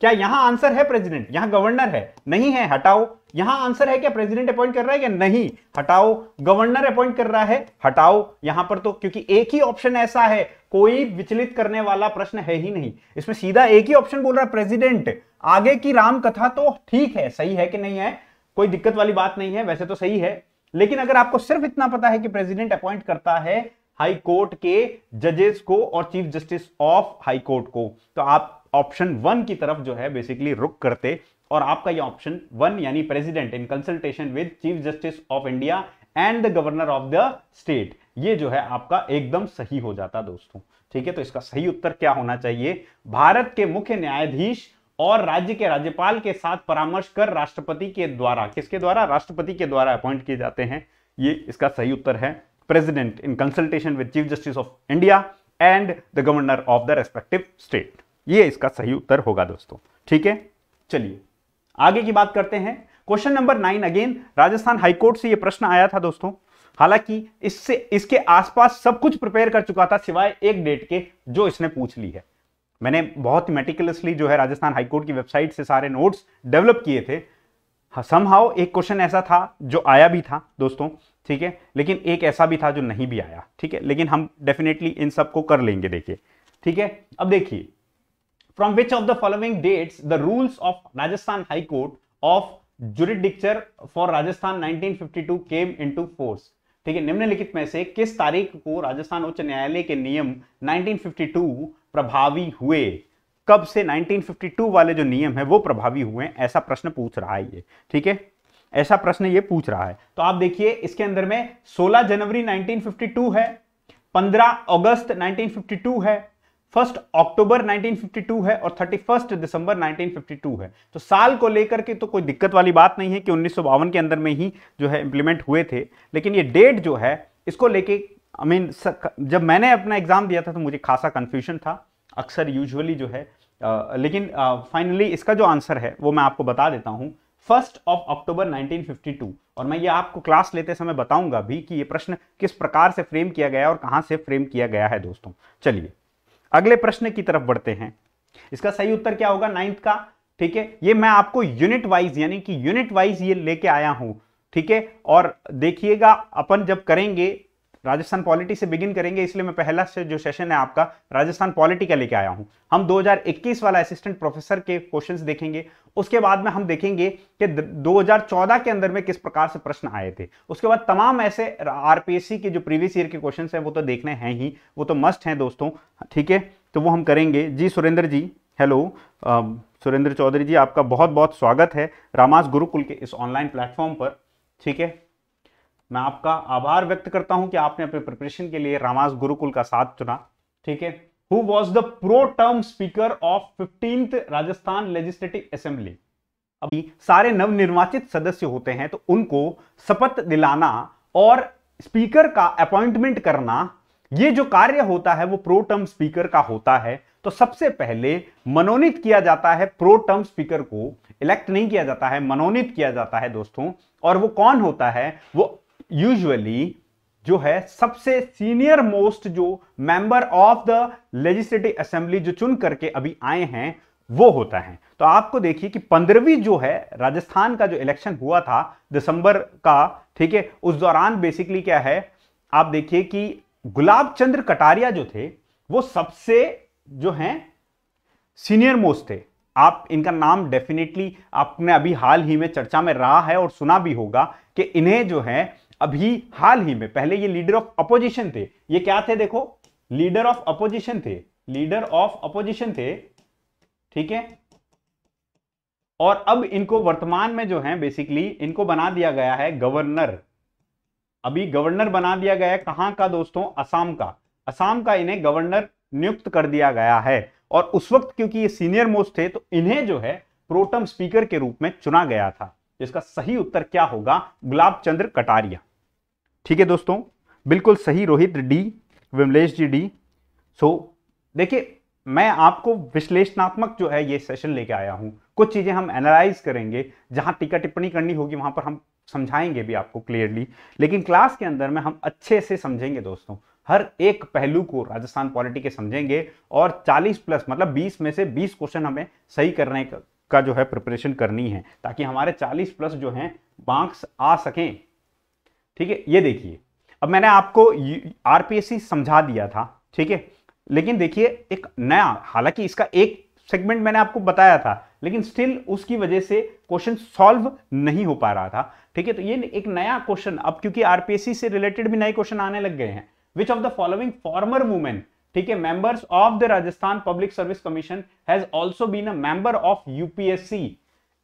क्या यहां आंसर है प्रेसिडेंट यहां गवर्नर है नहीं है हटाओ यहां आंसर है क्या प्रेसिडेंट अपॉइंट कर रहा है क्या नहीं हटाओ गवर्नर अपॉइंट कर रहा है हटाओ यहां पर तो क्योंकि एक ही ऑप्शन ऐसा है कोई विचलित करने वाला प्रश्न है ही नहीं इसमें सीधा एक ही ऑप्शन बोल रहा है प्रेसिडेंट आगे की राम कथा तो ठीक है सही है कि नहीं है कोई दिक्कत वाली बात नहीं है वैसे तो सही है लेकिन अगर आपको सिर्फ इतना पता है कि प्रेसिडेंट अपॉइंट करता है हाई कोर्ट के जजेस को और chief justice of high court को तो आप ऑप्शन वन की तरफ जो है बेसिकली रुक करते और आपका ये ऑप्शन वन यानी president in consultation with chief justice of India and the governor of the state ये जो है आपका एकदम सही हो जाता दोस्तों ठीक है तो इसका सही उत्तर क्या होना चाहिए भारत के मुख्य न्यायाधीश और राज्य के राज्यपाल के साथ परामर्श कर राष्ट्रपति के द्वारा किसके द्वारा राष्ट्रपति के द्वारा अपॉइंट किए जाते हैं ये इसका सही उत्तर है president in consultation with chief justice of India and the governor of the respective state ये इसका सही उत्तर होगा दोस्तों ठीक है चलिए आगे की बात करते हैं question number nine again Rajasthan high court से यह प्रश्न आया था दोस्तों हालांकि इससे इसके आसपास सब कुछ प्रिपेयर कर चुका था सिवाय एक डेट के जो इसने पूछ ली है मैंने बहुत मेटिकुलसली जो है राजस्थान हाईकोर्ट की वेबसाइट से सारे नोट्स डेवलप किए थे समहाउ एक क्वेश्चन ऐसा था जो आया भी था दोस्तों ठीक है लेकिन एक ऐसा भी था जो नहीं भी आया ठीक है लेकिन हम डेफिनेटली इन सबको कर लेंगे देखिए ठीक है अब देखिए from which of the following dates the rules of Rajasthan high court of judicature for Rajasthan 1952 came into force ठीक है निम्नलिखित में से किस तारीख को राजस्थान उच्च न्यायालय के नियम 1952 प्रभावी हुए कब से 1952 वाले जो नियम है वो प्रभावी हुए ऐसा प्रश्न पूछ रहा है ये ठीक है ऐसा प्रश्न ये पूछ रहा है तो आप देखिए इसके अंदर में 16 जनवरी 1952 है 15 अगस्त 1952 है फर्स्ट अक्टूबर 1952 है और थर्टी फर्स्ट दिसंबर 1952 है तो साल को लेकर के तो कोई दिक्कत वाली बात नहीं है कि उन्नीस के अंदर में ही जो है इंप्लीमेंट हुए थे लेकिन ये डेट जो है इसको लेके आई मीन जब मैंने अपना एग्ज़ाम दिया था तो मुझे खासा कन्फ्यूजन था अक्सर यूजुअली जो है आ, लेकिन फाइनली इसका जो आंसर है वो मैं आपको बता देता हूँ फर्स्ट ऑफ अक्टूबर 1952 और मैं ये आपको क्लास लेते समय बताऊंगा भी कि ये प्रश्न किस प्रकार से फ्रेम किया गया और कहाँ से फ्रेम किया गया है दोस्तों चलिए अगले प्रश्न की तरफ बढ़ते हैं इसका सही उत्तर क्या होगा नाइन्थ का ठीक है ये मैं आपको यूनिट वाइज यानी कि यूनिट वाइज ये लेके आया हूं ठीक है और देखिएगा अपन जब करेंगे राजस्थान पॉलिटी से बिगिन करेंगे इसलिए मैं पहला से जो सेशन है आपका राजस्थान पॉलिटी का लेके आया हूँ हम 2021 वाला असिस्टेंट प्रोफेसर के क्वेश्चंस देखेंगे उसके बाद में हम देखेंगे कि 2014 के अंदर में किस प्रकार से प्रश्न आए थे उसके बाद तमाम ऐसे आरपीएससी के जो प्रीवियस ईयर के क्वेश्चन है वो तो देखने हैं ही वो तो मस्ट हैं दोस्तों ठीक है तो वो हम करेंगे जी सुरेंद्र जी हेलो सुरेंद्र चौधरी जी आपका बहुत बहुत स्वागत है रामास गुरुकुल के इस ऑनलाइन प्लेटफॉर्म पर ठीक है मैं आपका आभार व्यक्त करता हूं कि आपने अपने प्रिपरेशन के लिए रामास गुरुकुल का साथ चुना ठीक है who was the pro term speaker of fifteen Rajasthan legislative assembly अभी सारे नवनिर्वाचित सदस्य होते हैं तो उनको शपथ दिलाना और स्पीकर का अपॉइंटमेंट करना ये जो कार्य होता है वो प्रो टर्म स्पीकर का होता है तो सबसे पहले मनोनीत किया जाता है प्रो टर्म स्पीकर को इलेक्ट नहीं किया जाता है मनोनीत किया जाता है दोस्तों और वो कौन होता है वो यूजुअली जो है सबसे सीनियर मोस्ट जो member of the legislative assembly जो चुन करके अभी आए हैं वो होता है तो आपको देखिए कि पंद्रहवीं जो है राजस्थान का जो इलेक्शन हुआ था दिसंबर का ठीक है उस दौरान बेसिकली क्या है आप देखिए कि गुलाब चंद्र कटारिया जो थे वो सबसे जो हैं सीनियर मोस्ट थे आप इनका नाम डेफिनेटली आपने अभी हाल ही में चर्चा में रहा है और सुना भी होगा कि इन्हें जो है अभी हाल ही में पहले ये लीडर ऑफ अपोजिशन थे ये क्या थे देखो लीडर ऑफ अपोजिशन थे लीडर ऑफ अपोजिशन थे ठीक है और अब इनको वर्तमान में जो है बेसिकली इनको बना दिया गया है गवर्नर अभी गवर्नर बना दिया गया है कहां का दोस्तों असम का असम का इन्हें गवर्नर नियुक्त कर दिया गया है और उस वक्त क्योंकि ये सीनियर मोस्ट थे तो इन्हें जो है प्रोटम स्पीकर के रूप में चुना गया था इसका सही उत्तर क्या होगा गुलाब चंद्र कटारिया ठीक है दोस्तों बिल्कुल सही Rohit D Vimlesh ji D so देखिए मैं आपको विश्लेषणात्मक जो है ये सेशन लेके आया हूँ कुछ चीज़ें हम एनालाइज करेंगे जहाँ टीका टिप्पणी करनी होगी वहाँ पर हम समझाएंगे भी आपको क्लियरली लेकिन क्लास के अंदर में हम अच्छे से समझेंगे दोस्तों हर एक पहलू को राजस्थान पॉलिटी के समझेंगे और 40 प्लस मतलब 20 में से 20 क्वेश्चन हमें सही करने का जो है प्रिपरेशन करनी है ताकि हमारे 40 प्लस जो हैं मार्क्स आ सकें ठीक है ये देखिए अब मैंने आपको आरपीएससी समझा दिया था ठीक है लेकिन देखिए एक नया हालांकि इसका एक सेगमेंट मैंने आपको बताया था लेकिन स्टिल उसकी वजह से क्वेश्चन सॉल्व नहीं हो पा रहा था ठीक है तो ये एक नया क्वेश्चन अब क्योंकि आरपीएससी से रिलेटेड भी नए क्वेश्चन आने लग गए हैं which of the following former movement ठीक है members of the Rajasthan public service commission has also been a member of UPSC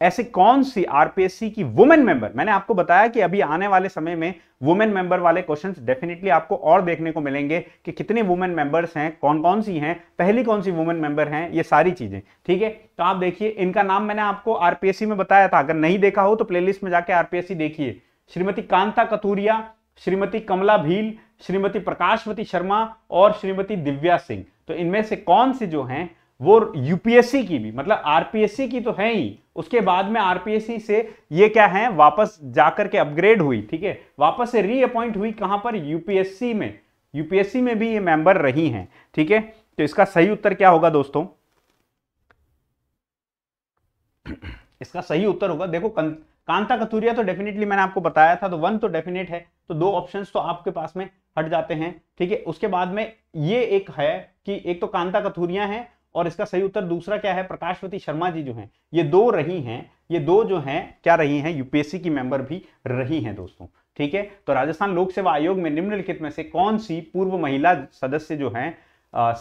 ऐसे कौन सी आरपीएससी की वुमेन मेंबर मैंने आपको बताया कि अभी आने वाले समय में वुमेन मेंबर वाले क्वेश्चंस डेफिनेटली आपको और देखने को मिलेंगे कि कितने वुमेन मेंबर्स हैं कौन कौन सी हैं पहली कौन सी वुमेन मेंबर हैं ये सारी चीजें ठीक है तो आप देखिए इनका नाम मैंने आपको आरपीएससी में बताया था अगर नहीं देखा हो तो प्ले में जाके आरपीएससी देखिए श्रीमती कांता कतूरिया श्रीमती कमला भील श्रीमती प्रकाशवती शर्मा और श्रीमती दिव्या सिंह तो इनमें से कौन से जो हैं वो यूपीएससी की भी मतलब आरपीएससी की तो है ही उसके बाद में आरपीएससी से ये क्या है वापस जाकर के अपग्रेड हुई ठीक है वापस से रीअपॉइंट हुई कहां पर यूपीएससी में यूपीएससी में भी ये मेंबर रही हैं ठीक है तो इसका सही उत्तर क्या होगा दोस्तों इसका सही उत्तर होगा देखो कांता कतूरिया तो डेफिनेटली मैंने आपको बताया था तो वन तो डेफिनेट है तो दो ऑप्शन तो आपके पास में हट जाते हैं ठीक है उसके बाद में ये एक है कि एक तो कांता कथूरिया है और इसका सही उत्तर दूसरा क्या है प्रकाशवती शर्मा जी जो हैं ये दो रही हैं ये दो जो हैं क्या रही हैं यूपीएससी की मेंबर भी रही हैं दोस्तों ठीक है तो राजस्थान लोक सेवा आयोग में निम्नलिखित में से कौन सी पूर्व महिला सदस्य जो हैं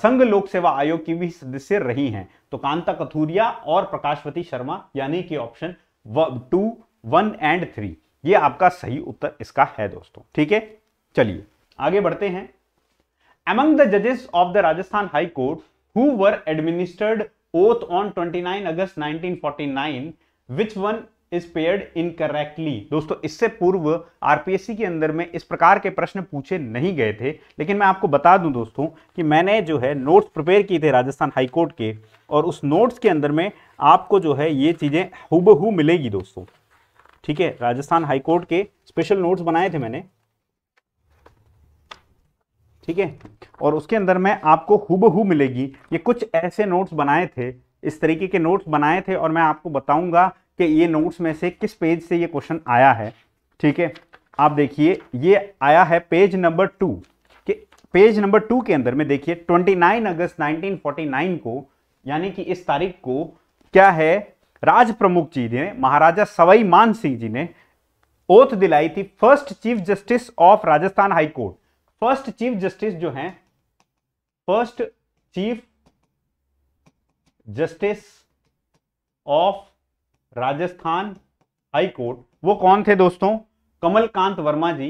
संघ लोक सेवा आयोग की भी सदस्य रही हैं तो कांता कथूरिया और प्रकाशवती शर्मा यानी कि option two one and three ये आपका सही उत्तर इसका है दोस्तों ठीक है चलिए आगे बढ़ते हैं among द जजेस of the Rajasthan high court who were administered oath on 29 august 1949 which one is paired incorrectly दोस्तों इससे पूर्व आरपीएससी के अंदर में इस प्रकार के प्रश्न पूछे नहीं गए थे लेकिन मैं आपको बता दूं दोस्तों कि मैंने जो है नोट्स प्रिपेयर किए थे राजस्थान हाई कोर्ट के और उस नोट्स के अंदर में आपको जो है ये चीज़ें हुबहू मिलेगी दोस्तों ठीक है राजस्थान हाई कोर्ट के स्पेशल नोट्स बनाए थे मैंने ठीक है और उसके अंदर में आपको हुबहू मिलेगी ये कुछ ऐसे नोट्स बनाए थे इस तरीके के नोट्स बनाए थे और मैं आपको बताऊंगा कि ये नोट्स में से किस पेज से ये क्वेश्चन आया है ठीक है आप देखिए ये आया है पेज नंबर टू के पेज नंबर टू के अंदर में देखिए 29 अगस्त 1949 को यानी कि इस तारीख को क्या है राज प्रमुख जी ने महाराजा सवाई मान सिंह जी ने ओथ दिलाई थी first chief justice of Rajasthan high court first chief justice जो हैं first chief justice of Rajasthan high court वो कौन थे दोस्तों कमलकांत वर्मा जी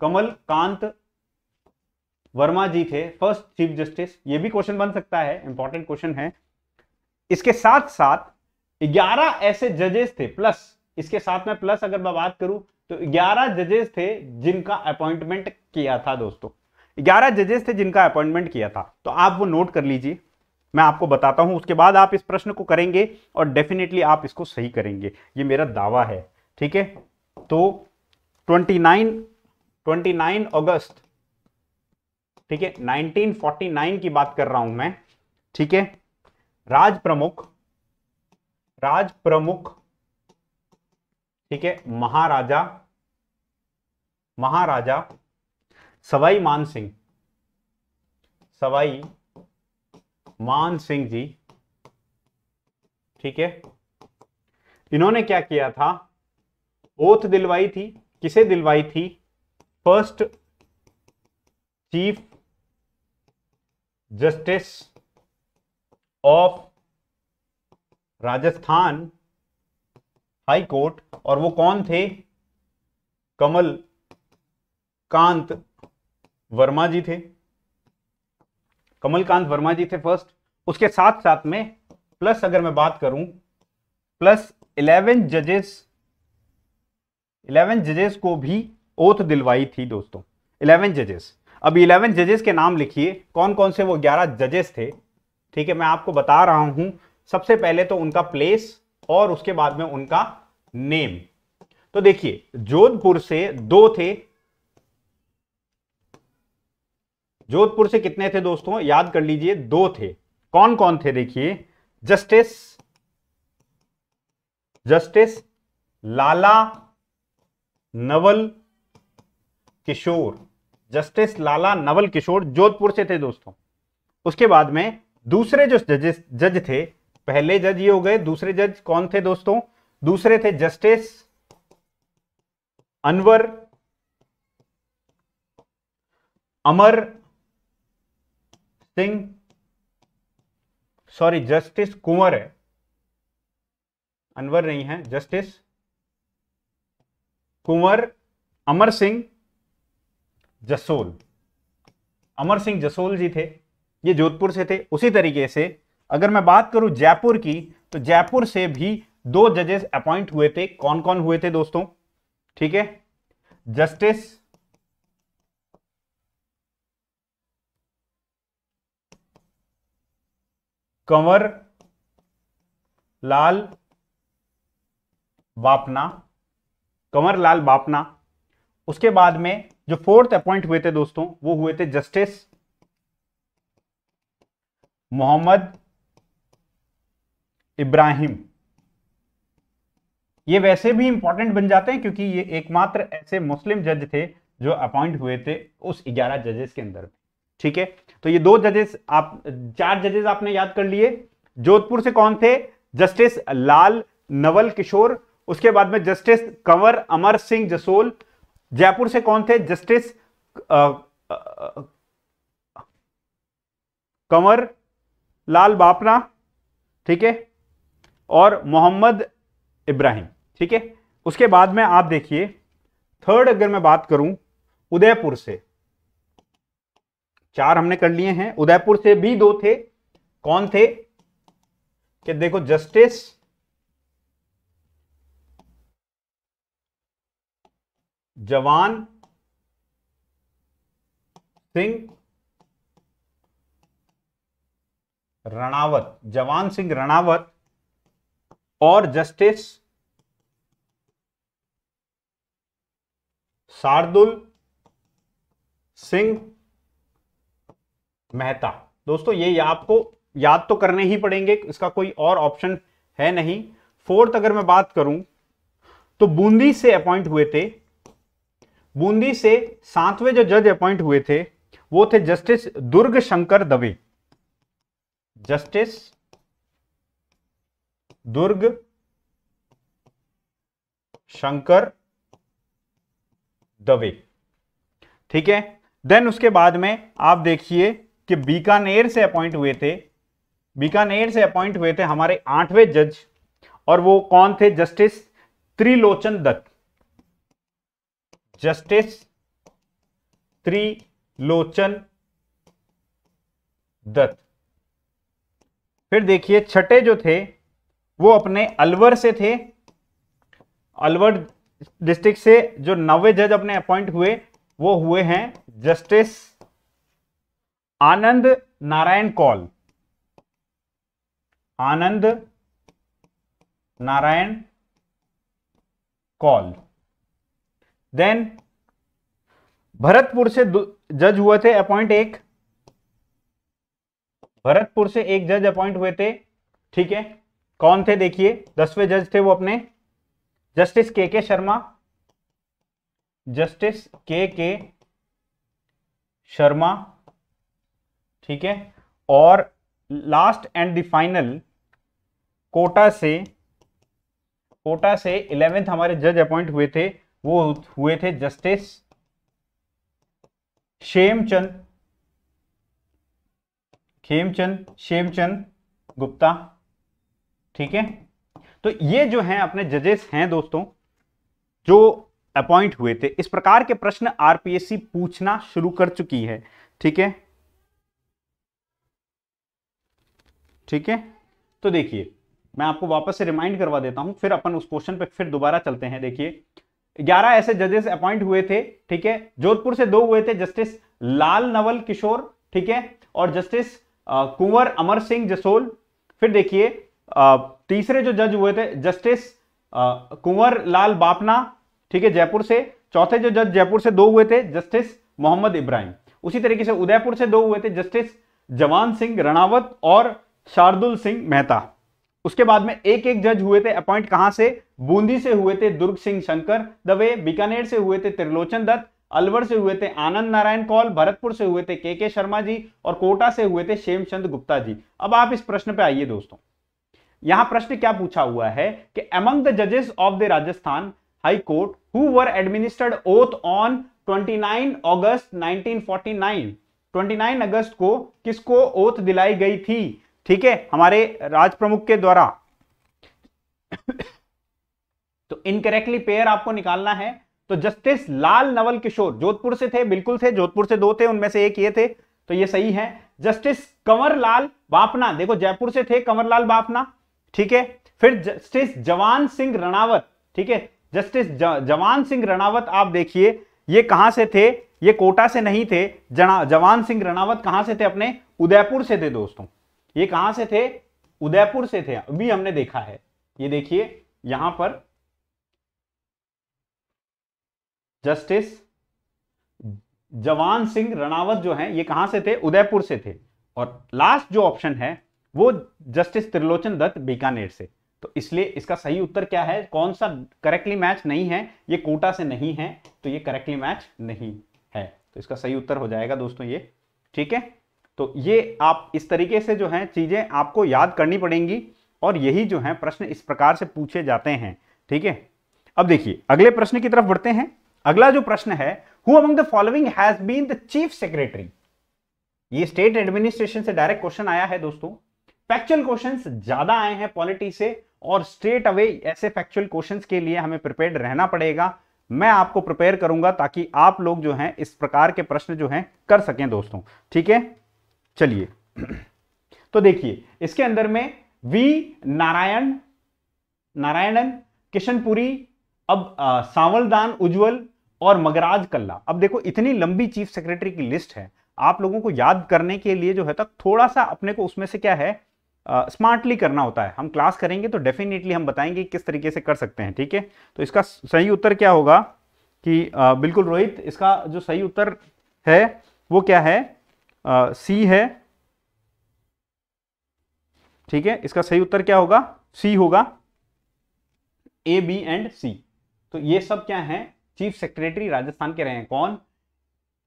कमलकांत वर्मा जी थे फर्स्ट चीफ जस्टिस ये भी क्वेश्चन बन सकता है इंपॉर्टेंट क्वेश्चन है इसके साथ साथ 11 ऐसे जजेस थे प्लस इसके साथ में प्लस अगर मैं बात करूं तो 11 जजेस थे जिनका अपॉइंटमेंट किया था दोस्तों 11 जजेस थे जिनका अपॉइंटमेंट किया था तो आप वो नोट कर लीजिए मैं आपको बताता हूं उसके बाद आप इस प्रश्न को करेंगे और डेफिनेटली आप इसको सही करेंगे ये मेरा दावा है ठीक है तो 29 29 अगस्त ठीक है 1949 की बात कर रहा हूं मैं ठीक है राज प्रमुख राज प्रमुख ठीक है महाराजा महाराजा सवाई मान सिंह सवाई मान सिंह जी ठीक है इन्होंने क्या किया था ओथ दिलवाई थी किसे दिलवाई थी first chief justice of Rajasthan high court और वो कौन थे कमल कांत वर्मा जी थे कमलकांत वर्मा जी थे फर्स्ट उसके साथ साथ में प्लस अगर मैं बात करूं प्लस इलेवन जजेस इलेवन जजेस को भी ओथ दिलवाई थी दोस्तों इलेवन जजेस अब इलेवन जजेस के नाम लिखिए कौन कौन से वो ग्यारह जजेस थे ठीक है मैं आपको बता रहा हूं सबसे पहले तो उनका प्लेस और उसके बाद में उनका नेम तो देखिए जोधपुर से दो थे जोधपुर से कितने थे दोस्तों याद कर लीजिए दो थे कौन कौन थे देखिए justice justice Lala Naval Kishore justice Lala Naval Kishore Jodhpur से थे दोस्तों उसके बाद में दूसरे जो जजेस जज थे पहले जज ये हो गए दूसरे जज कौन थे दोस्तों दूसरे थे justice Anwar Amar Singh sorry justice Kunwar है अनवर नहीं है जस्टिस कुंवर अमर सिंह जसोल अमर सिंह जसोल जी थे ये जोधपुर से थे उसी तरीके से अगर मैं बात करूं जयपुर की तो जयपुर से भी दो जजेस अपॉइंट हुए थे कौन कौन हुए थे दोस्तों ठीक है जस्टिस कंवर लाल बापना कंवर लाल बापना उसके बाद में जो फोर्थ अपॉइंट हुए थे दोस्तों वो हुए थे जस्टिस मोहम्मद इब्राहिम ये वैसे भी इंपॉर्टेंट बन जाते हैं क्योंकि ये एकमात्र ऐसे मुस्लिम जज थे जो अपॉइंट हुए थे उस ग्यारह जजेस के अंदर ठीक है तो ये दो जजेस आप चार जजेस आपने याद कर लिए जोधपुर से कौन थे जस्टिस लाल नवल किशोर उसके बाद में जस्टिस कंवर अमर सिंह जसोल जयपुर से कौन थे जस्टिस कंवर लाल बापना ठीक है और मोहम्मद इब्राहिम ठीक है उसके बाद में आप देखिए थर्ड अगर मैं बात करूं उदयपुर से चार हमने कर लिए हैं उदयपुर से भी दो थे कौन थे कि देखो जस्टिस जवान सिंह रणावत जवान सिंह रणावत और जस्टिस शार्दुल सिंह मेहता दोस्तों ये आपको याद तो करने ही पड़ेंगे इसका कोई और ऑप्शन है नहीं फोर्थ अगर मैं बात करूं तो बूंदी से अपॉइंट हुए थे बूंदी से सातवें जो जज अपॉइंट हुए थे वो थे जस्टिस दुर्ग शंकर दवे जस्टिस दुर्ग शंकर दवे ठीक है देन उसके बाद में आप देखिए कि बीकानेर से अपॉइंट हुए थे बीकानेर से अपॉइंट हुए थे हमारे आठवें जज और वो कौन थे जस्टिस त्रिलोचन दत्त जस्टिस त्रिलोचन दत्त फिर देखिए छठे जो थे वो अपने अलवर से थे अलवर डिस्ट्रिक्ट से जो नवे जज अपने अपॉइंट हुए वो हुए हैं जस्टिस आनंद नारायण कौल आनंद नारायण कौल देन भरतपुर से जज हुए थे अपॉइंट एक भरतपुर से एक जज अपॉइंट हुए थे ठीक है कौन थे देखिए दसवें जज थे वो अपने जस्टिस के के शर्मा जस्टिस के के शर्मा ठीक है और last and the final Kota से कोटा से इलेवेंथ हमारे जज अपॉइंट हुए थे वो हुए थे जस्टिस शेमचंद खेमचंद शेमचंद गुप्ता ठीक है तो ये जो है अपने जजेस हैं दोस्तों जो अपॉइंट हुए थे इस प्रकार के प्रश्न आरपीएससी पूछना शुरू कर चुकी है ठीक है ठीक है तो देखिए मैं आपको वापस से रिमाइंड करवा देता हूं फिर अपन उस क्वेश्चन पे फिर दोबारा चलते हैं देखिए 11 ऐसे जजेस अपॉइंट हुए थे ठीक है जोधपुर से दो हुए थे जस्टिस लाल नवल किशोर ठीक है और जस्टिस कुंवर अमर सिंह जसोल फिर देखिए तीसरे जो जज हुए थे जस्टिस कुंवर लाल बापना ठीक है जयपुर से चौथे जो जज जयपुर से दो हुए थे जस्टिस मोहम्मद इब्राहिम उसी तरीके से उदयपुर से दो हुए थे जस्टिस जवान सिंह रणावत और शार्दुल सिंह मेहता उसके बाद में एक एक जज हुए थे अपॉइंट कहां से बूंदी से हुए थे दुर्ग सिंह शंकर दवे बीकानेर से हुए थे त्रिलोचन दत्त अलवर से हुए थे आनंद नारायण कौल भरतपुर से हुए थे के के शर्मा जी और कोटा से हुए थे शेमचंद गुप्ता जी अब आप इस प्रश्न पे आइए दोस्तों यहां प्रश्न क्या पूछा हुआ है कि अमंग द जजेस of the Rajasthan high court who were administered oath on 29 August 1949 29 अगस्त को किसको ओथ दिलाई गई थी ठीक है हमारे राज प्रमुख के द्वारा तो इनकरेक्टली पेयर आपको निकालना है तो जस्टिस लाल नवल किशोर जोधपुर से थे बिल्कुल थे जोधपुर से दो थे उनमें से एक ये थे तो ये सही है जस्टिस कंवरलाल बापना देखो जयपुर से थे कंवरलाल बापना ठीक है फिर जस्टिस जवान सिंह रणावत ठीक है जस्टिस जवान सिंह रणावत आप देखिए ये कहां से थे ये कोटा से नहीं थे जवान सिंह रणावत कहां से थे अपने उदयपुर से थे दोस्तों ये कहां से थे उदयपुर से थे अभी हमने देखा है ये देखिए यहां पर जस्टिस जवान सिंह रणावत जो हैं ये कहां से थे उदयपुर से थे और लास्ट जो ऑप्शन है वो जस्टिस त्रिलोचन दत्त बीकानेर से तो इसलिए इसका सही उत्तर क्या है कौन सा करेक्टली मैच नहीं है ये कोटा से नहीं है तो ये करेक्टली मैच नहीं है तो इसका सही उत्तर हो जाएगा दोस्तों ये ठीक है तो ये आप इस तरीके से जो है चीज़ें आपको याद करनी पड़ेंगी और यही जो है प्रश्न इस प्रकार से पूछे जाते हैं ठीक है अब देखिए अगले प्रश्न की तरफ बढ़ते हैं अगला जो प्रश्न है who among the following has been the chief secretary ये स्टेट एडमिनिस्ट्रेशन से डायरेक्ट क्वेश्चन आया है दोस्तों फैक्चुअल क्वेश्चंस ज्यादा आए हैं पॉलिटी से और स्ट्रेट अवे ऐसे फैक्चुअल क्वेश्चंस के लिए हमें प्रिपेयर रहना पड़ेगा मैं आपको प्रिपेयर करूंगा ताकि आप लोग जो हैं इस प्रकार के प्रश्न जो हैं कर सकें दोस्तों ठीक है चलिए तो देखिए इसके अंदर में वी नारायण नारायणन किशनपुरी अब सावलदान सांवलदान उज्जवल और मगराज कल्ला अब देखो इतनी लंबी चीफ सेक्रेटरी की लिस्ट है आप लोगों को याद करने के लिए जो है तक थोड़ा सा अपने को उसमें से क्या है स्मार्टली करना होता है हम क्लास करेंगे तो डेफिनेटली हम बताएंगे किस तरीके से कर सकते हैं ठीक है तो इसका सही उत्तर क्या होगा कि आ, बिल्कुल रोहित इसका जो सही उत्तर है वो क्या है सी है ठीक है इसका सही उत्तर क्या होगा सी होगा ए बी एंड सी तो ये सब क्या है चीफ सेक्रेटरी राजस्थान के रहे हैं कौन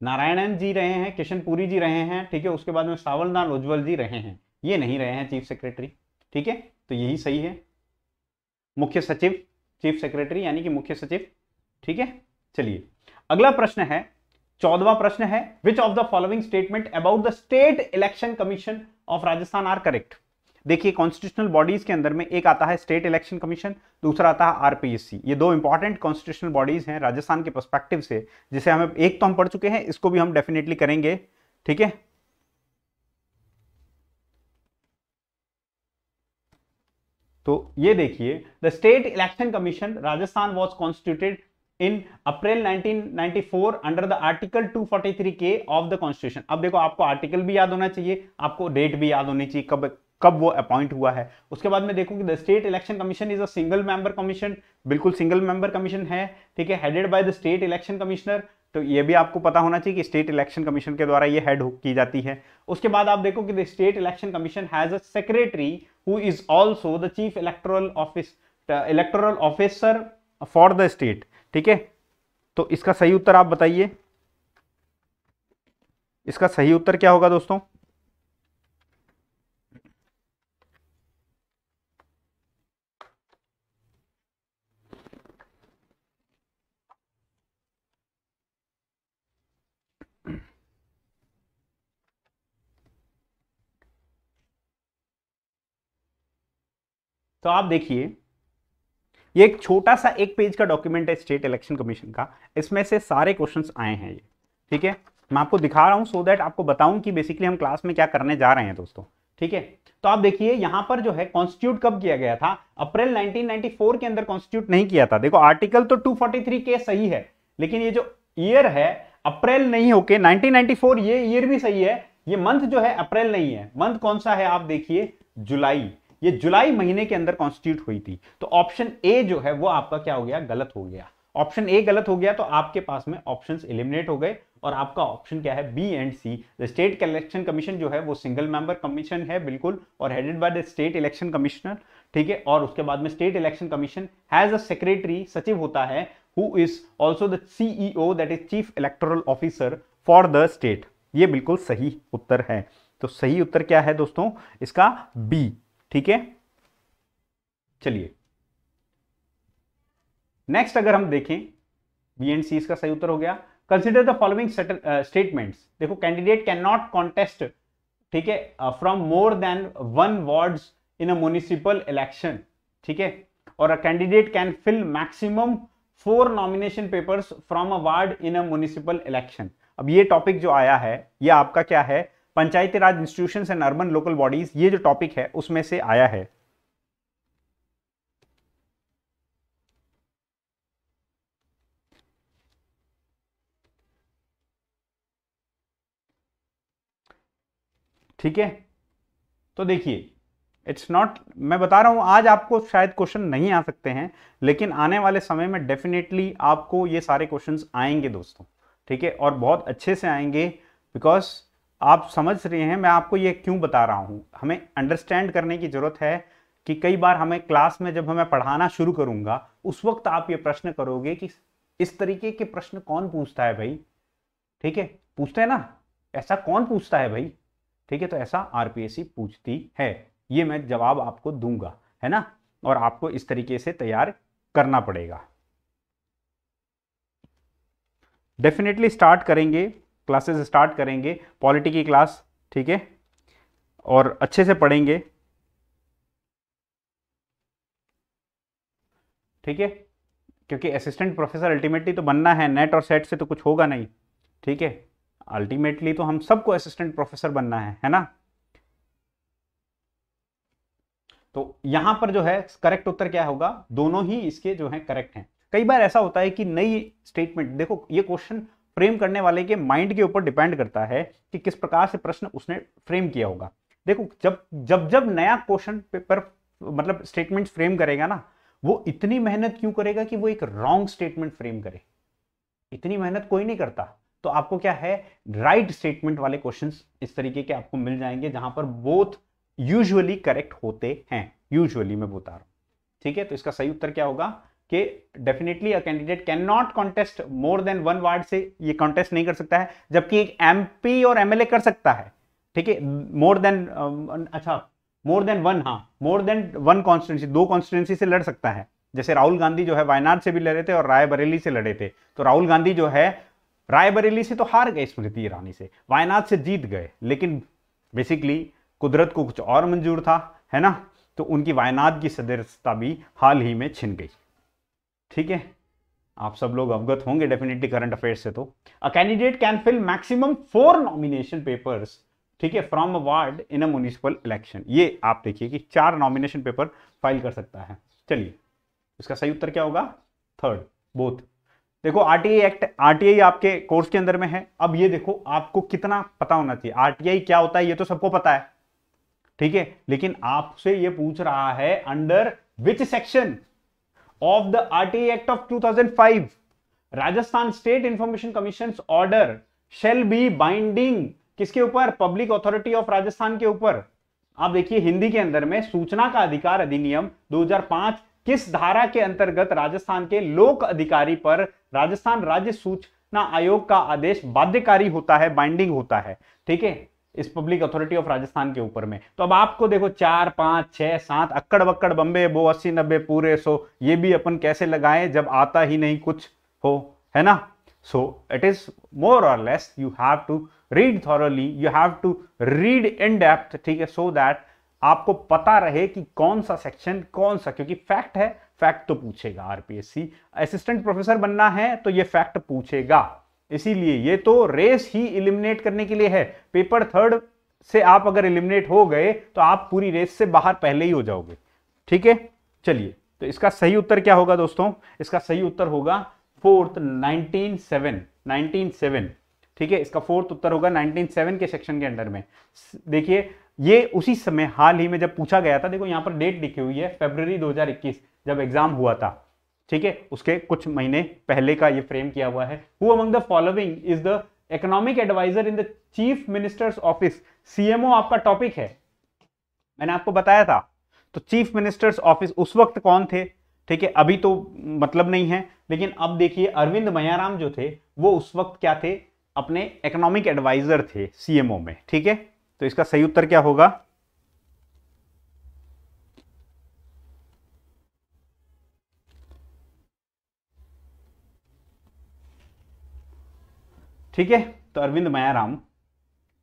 नारायणन जी रहे हैं किशनपुरी जी रहे हैं ठीक है उसके बाद में सावलदान उज्जवल जी रहे हैं ये नहीं रहे हैं चीफ सेक्रेटरी ठीक है तो यही सही है मुख्य सचिव चीफ सेक्रेटरी यानी कि मुख्य सचिव ठीक है चलिए अगला प्रश्न है चौदवा प्रश्न है which of the following statement about the state election commission of Rajasthan are correct देखिए कॉन्स्टिट्यूशनल बॉडीज के अंदर में एक आता है स्टेट इलेक्शन कमीशन दूसरा आता है आरपीएससी ये दो इंपॉर्टेंट कॉन्स्टिट्यूशनल बॉडीज हैं राजस्थान के परस्पेक्टिव से जिसे हमें एक तो हम पढ़ चुके हैं इसको भी हम डेफिनेटली करेंगे ठीक है तो ये देखिए the state election commission Rajasthan was constituted in April 1994 under the article 243 K of the constitution अब देखो आपको आर्टिकल भी याद होना चाहिए आपको डेट भी याद होनी चाहिए कब कब वो अपॉइंट हुआ है उसके बाद में देखो कि the state election commission is a single member commission बिल्कुल सिंगल मेंबर कमीशन है ठीक है headed by the state election commissioner तो ये भी आपको पता होना चाहिए कि स्टेट इलेक्शन कमीशन के द्वारा ये हेड की जाती है उसके बाद आप देखो कि the state election commission has a secretary who is also the chief electoral office electoral officer for the state ठीक है तो इसका सही उत्तर आप बताइए इसका सही उत्तर क्या होगा दोस्तों तो आप देखिए ये एक छोटा सा एक पेज का डॉक्यूमेंट है स्टेट इलेक्शन कमीशन का इसमें से सारे क्वेश्चन आए हैं ये ठीक है मैं आपको दिखा रहा हूं सो दैट आपको बताऊं कि बेसिकली हम क्लास में क्या करने जा रहे हैं दोस्तों ठीक है तो आप देखिए यहां पर जो है कॉन्स्टिट्यूट कब किया गया था अप्रैल 1994 के अंदर कॉन्स्टिट्यूट नहीं किया था देखो आर्टिकल तो 243 के सही है लेकिन ये जो ईयर है अप्रैल नहीं होके 1994 ये ईयर भी सही है ये मंथ जो है अप्रैल नहीं है मंथ कौन सा है आप देखिए जुलाई ये जुलाई महीने के अंदर कॉन्स्टिट्यूट हुई थी तो ऑप्शन ए जो है वो आपका क्या हो गया गलत हो गया ऑप्शन ए गलत हो गया तो आपके पास में ऑप्शंस इलिमिनेट हो गए और आपका ऑप्शन क्या है B and C the state election commission जो है वो सिंगल मेंबर कमीशन है बिल्कुल और headed by the state election commissioner ठीक है और उसके बाद में state election commission has a secretary सचिव होता है who is also the CEO that is chief electoral officer for the state ये बिल्कुल सही उत्तर है तो सही उत्तर क्या है दोस्तों इसका बी ठीक है चलिए नेक्स्ट अगर हम देखें बी एंड सी इसका सही उत्तर हो गया कंसिडर द फॉलोइंग स्टेटमेंट्स देखो कैंडिडेट कैन नॉट कॉन्टेस्ट ठीक है from more than one ward in a municipal election ठीक है और a candidate can fill maximum four nomination papers from a ward in a municipal election अब ये topic जो आया है ये आपका क्या है panchayati raj institution and urban local bodies ये जो टॉपिक है उसमें से आया है ठीक है तो देखिए इट्स नॉट मैं बता रहा हूं आज आपको शायद क्वेश्चन नहीं आ सकते हैं लेकिन आने वाले समय में डेफिनेटली आपको ये सारे क्वेश्चंस आएंगे दोस्तों ठीक है और बहुत अच्छे से आएंगे बिकॉज आप समझ रहे हैं मैं आपको ये क्यों बता रहा हूँ हमें अंडरस्टैंड करने की ज़रूरत है कि कई बार हमें क्लास में जब हमें पढ़ाना शुरू करूंगा उस वक्त आप ये प्रश्न करोगे कि इस तरीके के प्रश्न कौन पूछता है भाई ठीक है पूछते हैं ना ऐसा कौन पूछता है भाई ठीक है तो ऐसा आरपीएससी पूछती है ये मैं जवाब आपको दूंगा है ना और आपको इस तरीके से तैयार करना पड़ेगा डेफिनेटली स्टार्ट करेंगे क्लासेस स्टार्ट करेंगे पॉलिटी की क्लास ठीक है और अच्छे से पढ़ेंगे ठीक है क्योंकि असिस्टेंट प्रोफेसर अल्टीमेटली तो बनना है नेट और सेट से तो कुछ होगा नहीं ठीक है अल्टीमेटली तो हम सबको असिस्टेंट प्रोफेसर बनना है है ना तो यहां पर जो है करेक्ट उत्तर क्या होगा दोनों ही इसके जो है करेक्ट हैं कई बार ऐसा होता है कि नई स्टेटमेंट देखो ये क्वेश्चन फ्रेम करने वाले के माइंड के ऊपर डिपेंड करता है कि किस प्रकार से प्रश्न उसने फ्रेम किया होगा देखो जब जब जब नया क्वेश्चन पेपर मतलब स्टेटमेंट फ्रेम करेगा ना वो इतनी मेहनत क्यों करेगा कि वो एक रॉन्ग स्टेटमेंट फ्रेम करे इतनी मेहनत कोई नहीं करता तो आपको क्या है राइट right स्टेटमेंट वाले क्वेश्चन इस तरीके के आपको मिल जाएंगे जहां पर बोथ यूजुअली करेक्ट होते हैं यूजुअली मैं बता रहा हूं ठीक है तो इसका सही उत्तर क्या होगा कि definitely a candidate can not contest more than one ward से ये कॉन्टेस्ट नहीं कर सकता है जबकि एक एम और एमएलए कर सकता है ठीक है मोर देन um, अच्छा मोर देन वन हाँ मोर देन वन कॉन्स्टिट्यूंसी दो कॉन्स्टिट्यूंसी से लड़ सकता है जैसे राहुल गांधी जो है वायनाड से भी लड़े थे और रायबरेली से लड़े थे तो राहुल गांधी जो है रायबरेली से तो हार गए स्मृति ईरानी से वायनाड से जीत गए लेकिन बेसिकली कुदरत को कुछ और मंजूर था है ना तो उनकी वायनाड की सदस्यता भी हाल ही में छिन गई ठीक है आप सब लोग अवगत होंगे डेफिनेटली करंट अफेयर्स से तो a candidate can fill maximum four nomination papers ठीक है from a ward in a municipal election ये आप देखिए कि चार नॉमिनेशन पेपर फाइल कर सकता है चलिए इसका सही उत्तर क्या होगा थर्ड बोथ देखो आरटीआई एक्ट आरटीआई आपके कोर्स के अंदर में है अब ये देखो आपको कितना पता होना चाहिए आरटीआई क्या होता है ये तो सबको पता है ठीक है लेकिन आपसे ये पूछ रहा है under which section of the RTA Act of 2005, Rajasthan State Information Commission's order shall be binding किसके ऊपर पब्लिक अथॉरिटी ऑफ राजस्थान के ऊपर आप देखिए हिंदी के अंदर में सूचना का अधिकार अधिनियम 2005 किस धारा के अंतर्गत राजस्थान के लोक अधिकारी पर राजस्थान राज्य सूचना आयोग का आदेश बाध्यकारी होता है बाइंडिंग होता है ठीक है इस पब्लिक अथॉरिटी ऑफ राजस्थान के ऊपर में तो अब आपको देखो चार पांच छह सात अक्कड़ वक्कड़ बम्बे वो अस्सी नब्बे पूरे सो ये भी अपन कैसे लगाए जब आता ही नहीं कुछ हो है ना so it is more or less you have to read thoroughly you have to read in depth ठीक है सो दैट आपको पता रहे कि कौन सा सेक्शन कौन सा क्योंकि फैक्ट है फैक्ट तो पूछेगा आरपीएससी असिस्टेंट प्रोफेसर बनना है तो ये फैक्ट पूछेगा इसीलिए ये तो रेस ही इलिमिनेट करने के लिए है पेपर थर्ड से आप अगर इलिमिनेट हो गए तो आप पूरी रेस से बाहर पहले ही हो जाओगे ठीक है चलिए तो इसका सही उत्तर क्या होगा दोस्तों इसका सही उत्तर होगा fourth nineteen seven nineteen seven ठीक है इसका फोर्थ उत्तर होगा 197 के सेक्शन के अंडर में देखिए ये उसी समय हाल ही में जब पूछा गया था देखो यहां पर डेट लिखी हुई है फेबर दो जब एग्जाम हुआ था ठीक है उसके कुछ महीने पहले का ये फ्रेम किया हुआ है who among the following is the economic adviser in the chief minister's office CMO आपका टॉपिक है मैंने आपको बताया था तो चीफ मिनिस्टर्स ऑफिस उस वक्त कौन थे ठीक है अभी तो मतलब नहीं है लेकिन अब देखिए अरविंद मयाराम जो थे वो उस वक्त क्या थे अपने इकोनॉमिक एडवाइजर थे सीएमओ में ठीक है तो इसका सही उत्तर क्या होगा ठीक है तो अरविंद मायाराम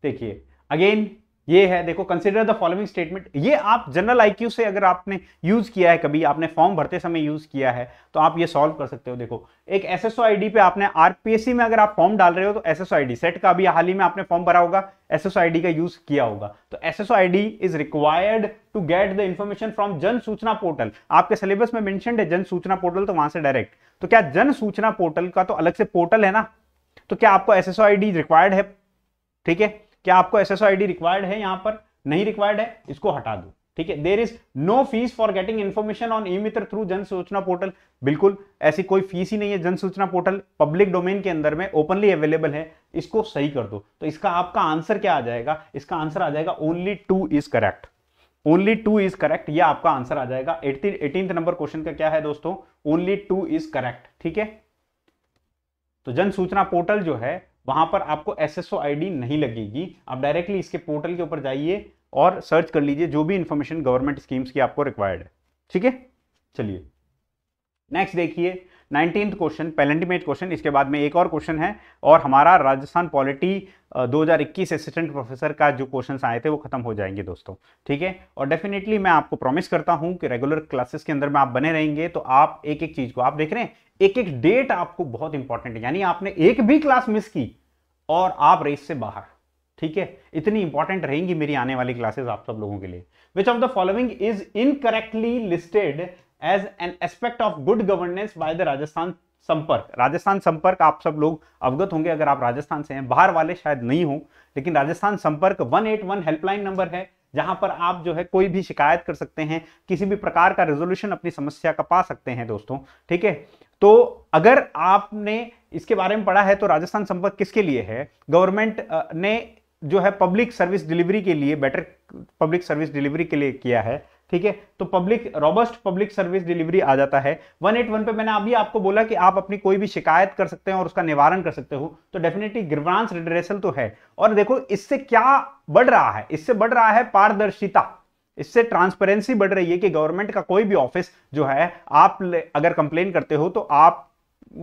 देखिए अगेन ये है देखो कंसिडर द फॉलोइंग स्टेटमेंट ये आप जनरल आईक्यू से अगर आपने यूज किया है कभी आपने फॉर्म भरते समय यूज किया है तो आप ये सॉल्व कर सकते हो देखो एक एसएसओ आईडी पे आपने आरपीएससी में अगर आप फॉर्म डाल रहे हो तो एसएसओ आईडी सेट का अभी हाल ही में आपने फॉर्म भरा होगा एसएसओ आईडी का यूज किया होगा तो SSO ID is required to get the information from Jan Suchna portal आपके सिलेबस में मेंशन है जन सूचना पोर्टल तो वहां से डायरेक्ट तो क्या जन सूचना पोर्टल का तो अलग से पोर्टल है ना तो क्या आपको एस एस रिक्वायर्ड है ठीक है क्या आपको एस एस रिक्वायर्ड है यहां पर नहीं रिक्वायर्ड है इसको हटा दो ठीक है there is no fee for getting information on e Mitra through Jan Suchna portal बिल्कुल ऐसी कोई फीस ही नहीं है जन सूचना पोर्टल पब्लिक डोमेन के अंदर में ओपनली अवेलेबल है इसको सही कर दो तो इसका आपका आंसर क्या आ जाएगा इसका आंसर आ जाएगा only two is correct only two is correct ये आपका आंसर आ जाएगा एटीन नंबर क्वेश्चन का क्या है दोस्तों ओनली टू इज करेक्ट ठीक है तो जन सूचना पोर्टल जो है वहां पर आपको एस एस नहीं लगेगी आप डायरेक्टली इसके पोर्टल के ऊपर जाइए और सर्च कर लीजिए जो भी इंफॉर्मेशन गवर्नमेंट स्कीम्स की आपको रिक्वायर्ड है ठीक है चलिए नेक्स्ट देखिए नाइनटीन क्वेश्चन पेलेंटीमेट क्वेश्चन इसके बाद में एक और क्वेश्चन है और हमारा राजस्थान पॉलिटी 2021 असिस्टेंट प्रोफेसर का जो क्वेश्चन आए थे वो खत्म हो जाएंगे दोस्तों ठीक है और डेफिनेटली मैं आपको प्रॉमिस करता हूं कि रेगुलर क्लासेस के अंदर में आप बने रहेंगे तो आप एक एक चीज़ को आप देख रहे हैं एक एक डेट आपको बहुत इंपॉर्टेंट है यानी आपने एक भी क्लास मिस की और आप रेस से बाहर ठीक है इतनी इंपॉर्टेंट रहेंगी मेरी आने वाली क्लासेस आप सब लोगों के लिए which of the following is incorrectly listed as an aspect of good governance by the Rajasthan Sampark Rajasthan संपर्क आप सब लोग अवगत होंगे अगर आप राजस्थान से हैं बाहर वाले शायद नहीं हो लेकिन राजस्थान संपर्क 181 हेल्पलाइन नंबर है जहां पर आप जो है कोई भी शिकायत कर सकते हैं किसी भी प्रकार का रेजोल्यूशन अपनी समस्या का पा सकते हैं दोस्तों ठीक है तो अगर आपने इसके बारे में पढ़ा है तो राजस्थान संपर्क किसके लिए है गवर्नमेंट ने जो है पब्लिक सर्विस डिलीवरी के लिए बेटर पब्लिक सर्विस डिलीवरी के लिए किया है ठीक है तो public robust public service delivery आ जाता है 181 पे मैंने अभी आपको बोला कि आप अपनी कोई भी शिकायत कर सकते हैं और उसका निवारण कर सकते हो तो डेफिनेटली ग्रीवांस रिड्रेसल तो है और देखो इससे क्या बढ़ रहा है इससे बढ़ रहा है पारदर्शिता इससे ट्रांसपेरेंसी बढ़ रही है कि गवर्नमेंट का कोई भी ऑफिस जो है आप अगर कंप्लेन करते हो तो आप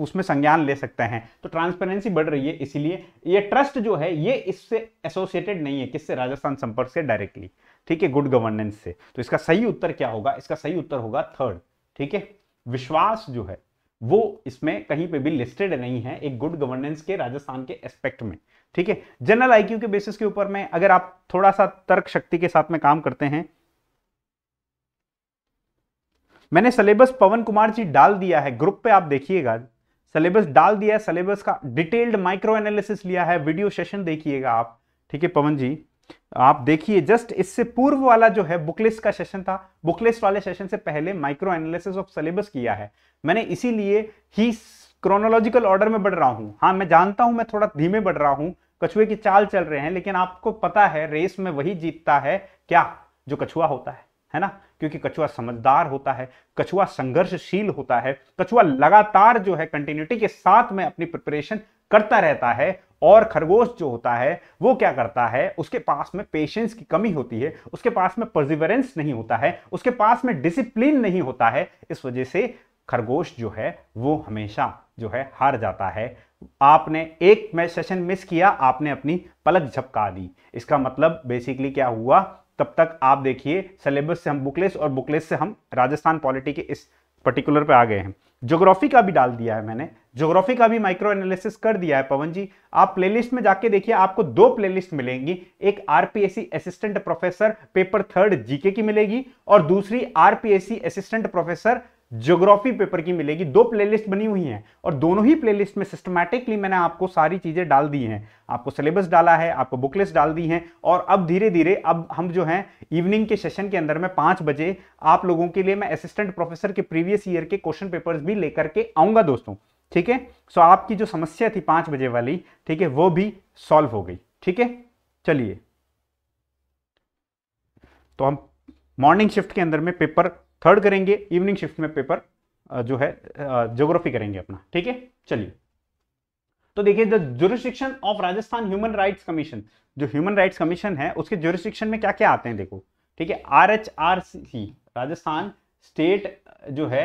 उसमें संज्ञान ले सकते हैं तो ट्रांसपेरेंसी बढ़ रही है इसीलिए ये ट्रस्ट जो है ये इससे एसोसिएटेड नहीं है किससे राजस्थान संपर्क से डायरेक्टली ठीक है गुड गवर्नेंस से तो इसका सही उत्तर क्या होगा इसका सही उत्तर होगा थर्ड ठीक है विश्वास जो है वो इसमें कहीं पे भी लिस्टेड नहीं है एक गुड गवर्नेंस के राजस्थान के एस्पेक्ट में ठीक है जनरल आईक्यू के बेसिस के ऊपर में अगर आप थोड़ा सा तर्क शक्ति के साथ में काम करते हैं मैंने सिलेबस पवन कुमार जी डाल दिया है ग्रुप पे आप देखिएगा सिलेबस डाल दिया है सिलेबस का डिटेल्ड माइक्रो एनालिसिस लिया है वीडियो सेशन देखिएगा आप ठीक है पवन जी आप देखिए जस्ट इससे पूर्व वाला जो है बुकलिस्ट का सेशन था बुकलिस्ट वाले सेशन से पहले माइक्रो एनालिसिस ऑफ सिलेबस किया है मैंने इसीलिए ही क्रोनोलॉजिकल ऑर्डर में बढ़ रहा हूँ हाँ मैं जानता हूं मैं थोड़ा धीमे बढ़ रहा हूँ कछुए की चाल चल रहे हैं लेकिन आपको पता है रेस में वही जीतता है क्या जो कछुआ होता है है ना क्योंकि कछुआ समझदार होता है कछुआ संघर्षशील होता है कछुआ लगातार जो है कंटिन्यूटी के साथ में अपनी प्रिपरेशन करता रहता है और खरगोश जो होता है वो क्या करता है उसके पास में पेशेंस की कमी होती है उसके पास में परजिवरेंस नहीं होता है उसके पास में डिसिप्लिन नहीं होता है इस वजह से खरगोश जो है वो हमेशा जो है हार जाता है आपने एक मैच सेशन मिस किया आपने अपनी पलक झपका दी इसका मतलब बेसिकली क्या हुआ तब तक आप देखिए सिलेबस से हम बुकलेस और बुकलेस से हम राजस्थान पॉलिटी के इस पर्टिकुलर पे आ गए हैं ज्योग्राफी का भी डाल दिया है मैंने ज्योग्राफी का भी माइक्रो एनालिसिस कर दिया है पवन जी आप प्लेलिस्ट में जाके देखिए आपको दो प्लेलिस्ट मिलेंगी एक RPSC assistant professor paper third GK की मिलेगी और दूसरी RPSC assistant professor geography paper की मिलेगी दो प्लेलिस्ट बनी हुई हैं और दोनों ही प्लेलिस्ट में सिस्टमैटिकली मैंने आपको सारी चीज़ें डाल दी हैं आपको सिलेबस डाला है आपको बुकलेस डाल दी हैं और अब धीरे धीरे अब हम जो हैं इवनिंग के सेशन के अंदर में पांच बजे आप लोगों के लिए मैं असिस्टेंट प्रोफेसर के प्रीवियस ईयर के क्वेश्चन पेपर भी लेकर के आऊंगा दोस्तों ठीक है सो आपकी जो समस्या थी पांच बजे वाली ठीक है वो भी सॉल्व हो गई ठीक है चलिए तो हम मॉर्निंग शिफ्ट के अंदर में पेपर थर्ड करेंगे इवनिंग शिफ्ट में पेपर जो है जोग्राफी करेंगे अपना ठीक है चलिए तो देखिए the jurisdiction of Rajasthan human rights commission जो ह्यूमन राइट्स कमीशन है उसके जुरिस्टिक्शन में क्या क्या आते हैं देखो ठीक है R H R C Rajasthan state जो है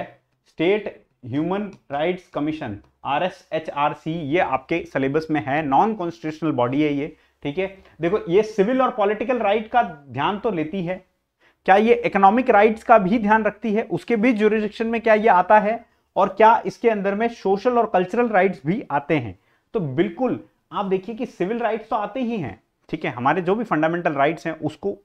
state human rights commission R S H R C ये आपके सिलेबस में है नॉन कॉन्स्टिट्यूशनल बॉडी है ये ठीक है देखो ये सिविल और पॉलिटिकल राइट का ध्यान तो लेती है क्या ये इकोनॉमिक राइट्स का भी ध्यान रखती है उसके भी ज्यूरिडिक्शन में क्या ये आता है और क्या इसके अंदर में सोशल और कल्चरल राइट्स भी आते हैं तो बिल्कुल आप देखिए कि सिविल राइट्स तो आते ही हैं ठीक है हमारे जो भी फंडामेंटल राइट्स हैं उसको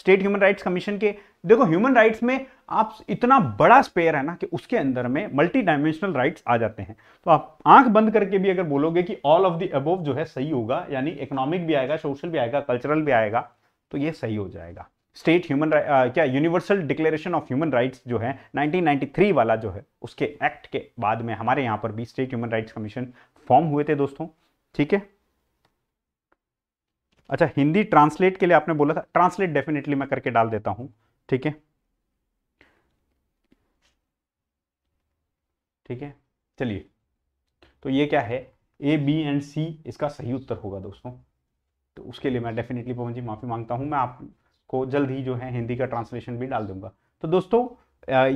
स्टेट ह्यूमन राइट्स कमीशन के देखो ह्यूमन राइट्स में आप इतना बड़ा स्पेयर है ना कि उसके अंदर में मल्टी डायमेंशनल राइट्स आ जाते हैं तो आप आंख बंद करके भी अगर बोलोगे कि ऑल ऑफ द अबोव जो है सही होगा यानी इकोनॉमिक भी आएगा सोशल भी आएगा कल्चरल भी आएगा तो ये सही हो जाएगा स्टेट ह्यूमन क्या universal declaration of human rights जो है 1993 वाला जो है उसके एक्ट के बाद में हमारे यहां पर भी state human rights commission form हुए थे दोस्तों ठीक है अच्छा हिंदी ट्रांसलेट के लिए आपने बोला था ट्रांसलेट डेफिनेटली मैं करके डाल देता हूं ठीक है ठीक है चलिए तो ये क्या है ए बी एंड सी इसका सही उत्तर होगा दोस्तों तो उसके लिए मैं डेफिनेटली पवन जी माफ़ी मांगता हूं मैं आप को जल्द ही जो है हिंदी का ट्रांसलेशन भी डाल दूंगा तो दोस्तों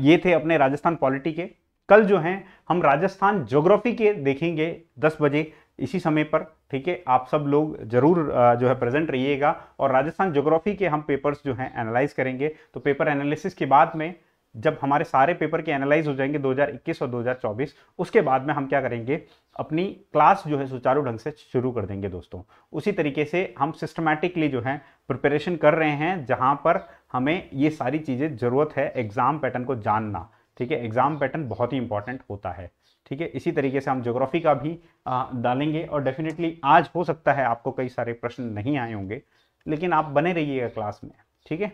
ये थे अपने राजस्थान पॉलिटी के कल जो है हम राजस्थान ज्योग्राफी के देखेंगे दस बजे इसी समय पर ठीक है आप सब लोग जरूर जो है प्रेजेंट रहिएगा और राजस्थान ज्योग्राफी के हम पेपर्स जो हैं एनालाइज करेंगे तो पेपर एनालिसिस के बाद में जब हमारे सारे पेपर के एनालाइज हो जाएंगे 2021 और 2024 उसके बाद में हम क्या करेंगे अपनी क्लास जो है सुचारू ढंग से शुरू कर देंगे दोस्तों उसी तरीके से हम सिस्टमैटिकली जो है प्रिपरेशन कर रहे हैं जहां पर हमें ये सारी चीज़ें ज़रूरत है एग्ज़ाम पैटर्न को जानना ठीक है एग्ज़ाम पैटर्न बहुत ही इंपॉर्टेंट होता है ठीक है इसी तरीके से हम जोग्राफी का भी आ, डालेंगे और डेफिनेटली आज हो सकता है आपको कई सारे प्रश्न नहीं आए होंगे लेकिन आप बने रहिएगा क्लास में ठीक है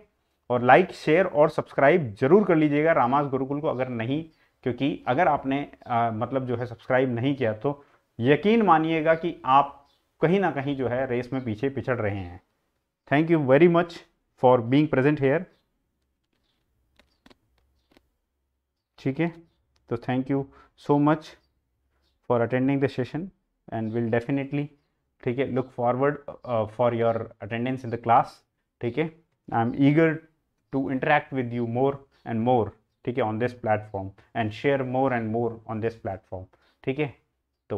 और लाइक शेयर और सब्सक्राइब जरूर कर लीजिएगा रामास गुरुकुल को अगर नहीं क्योंकि अगर आपने आ, मतलब जो है सब्सक्राइब नहीं किया तो यकीन मानिएगा कि आप कहीं ना कहीं जो है रेस में पीछे पिछड़ रहे हैं thank you very much for being present here ठीक है तो thank you so much for attending the session and will definitely ठीक है look forward for your attendance in the class ठीक है I am eager to interact with you more and more ठीक है on this platform and share more and more on this platform ठीक है तो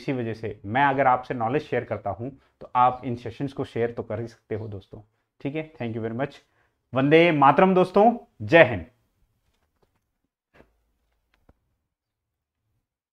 इसी वजह से मैं अगर आपसे नॉलेज शेयर करता हूँ तो आप इन सेशंस को शेयर तो कर ही सकते हो दोस्तों ठीक है थैंक यू वेरी मच वंदे मातरम दोस्तों जय हिंद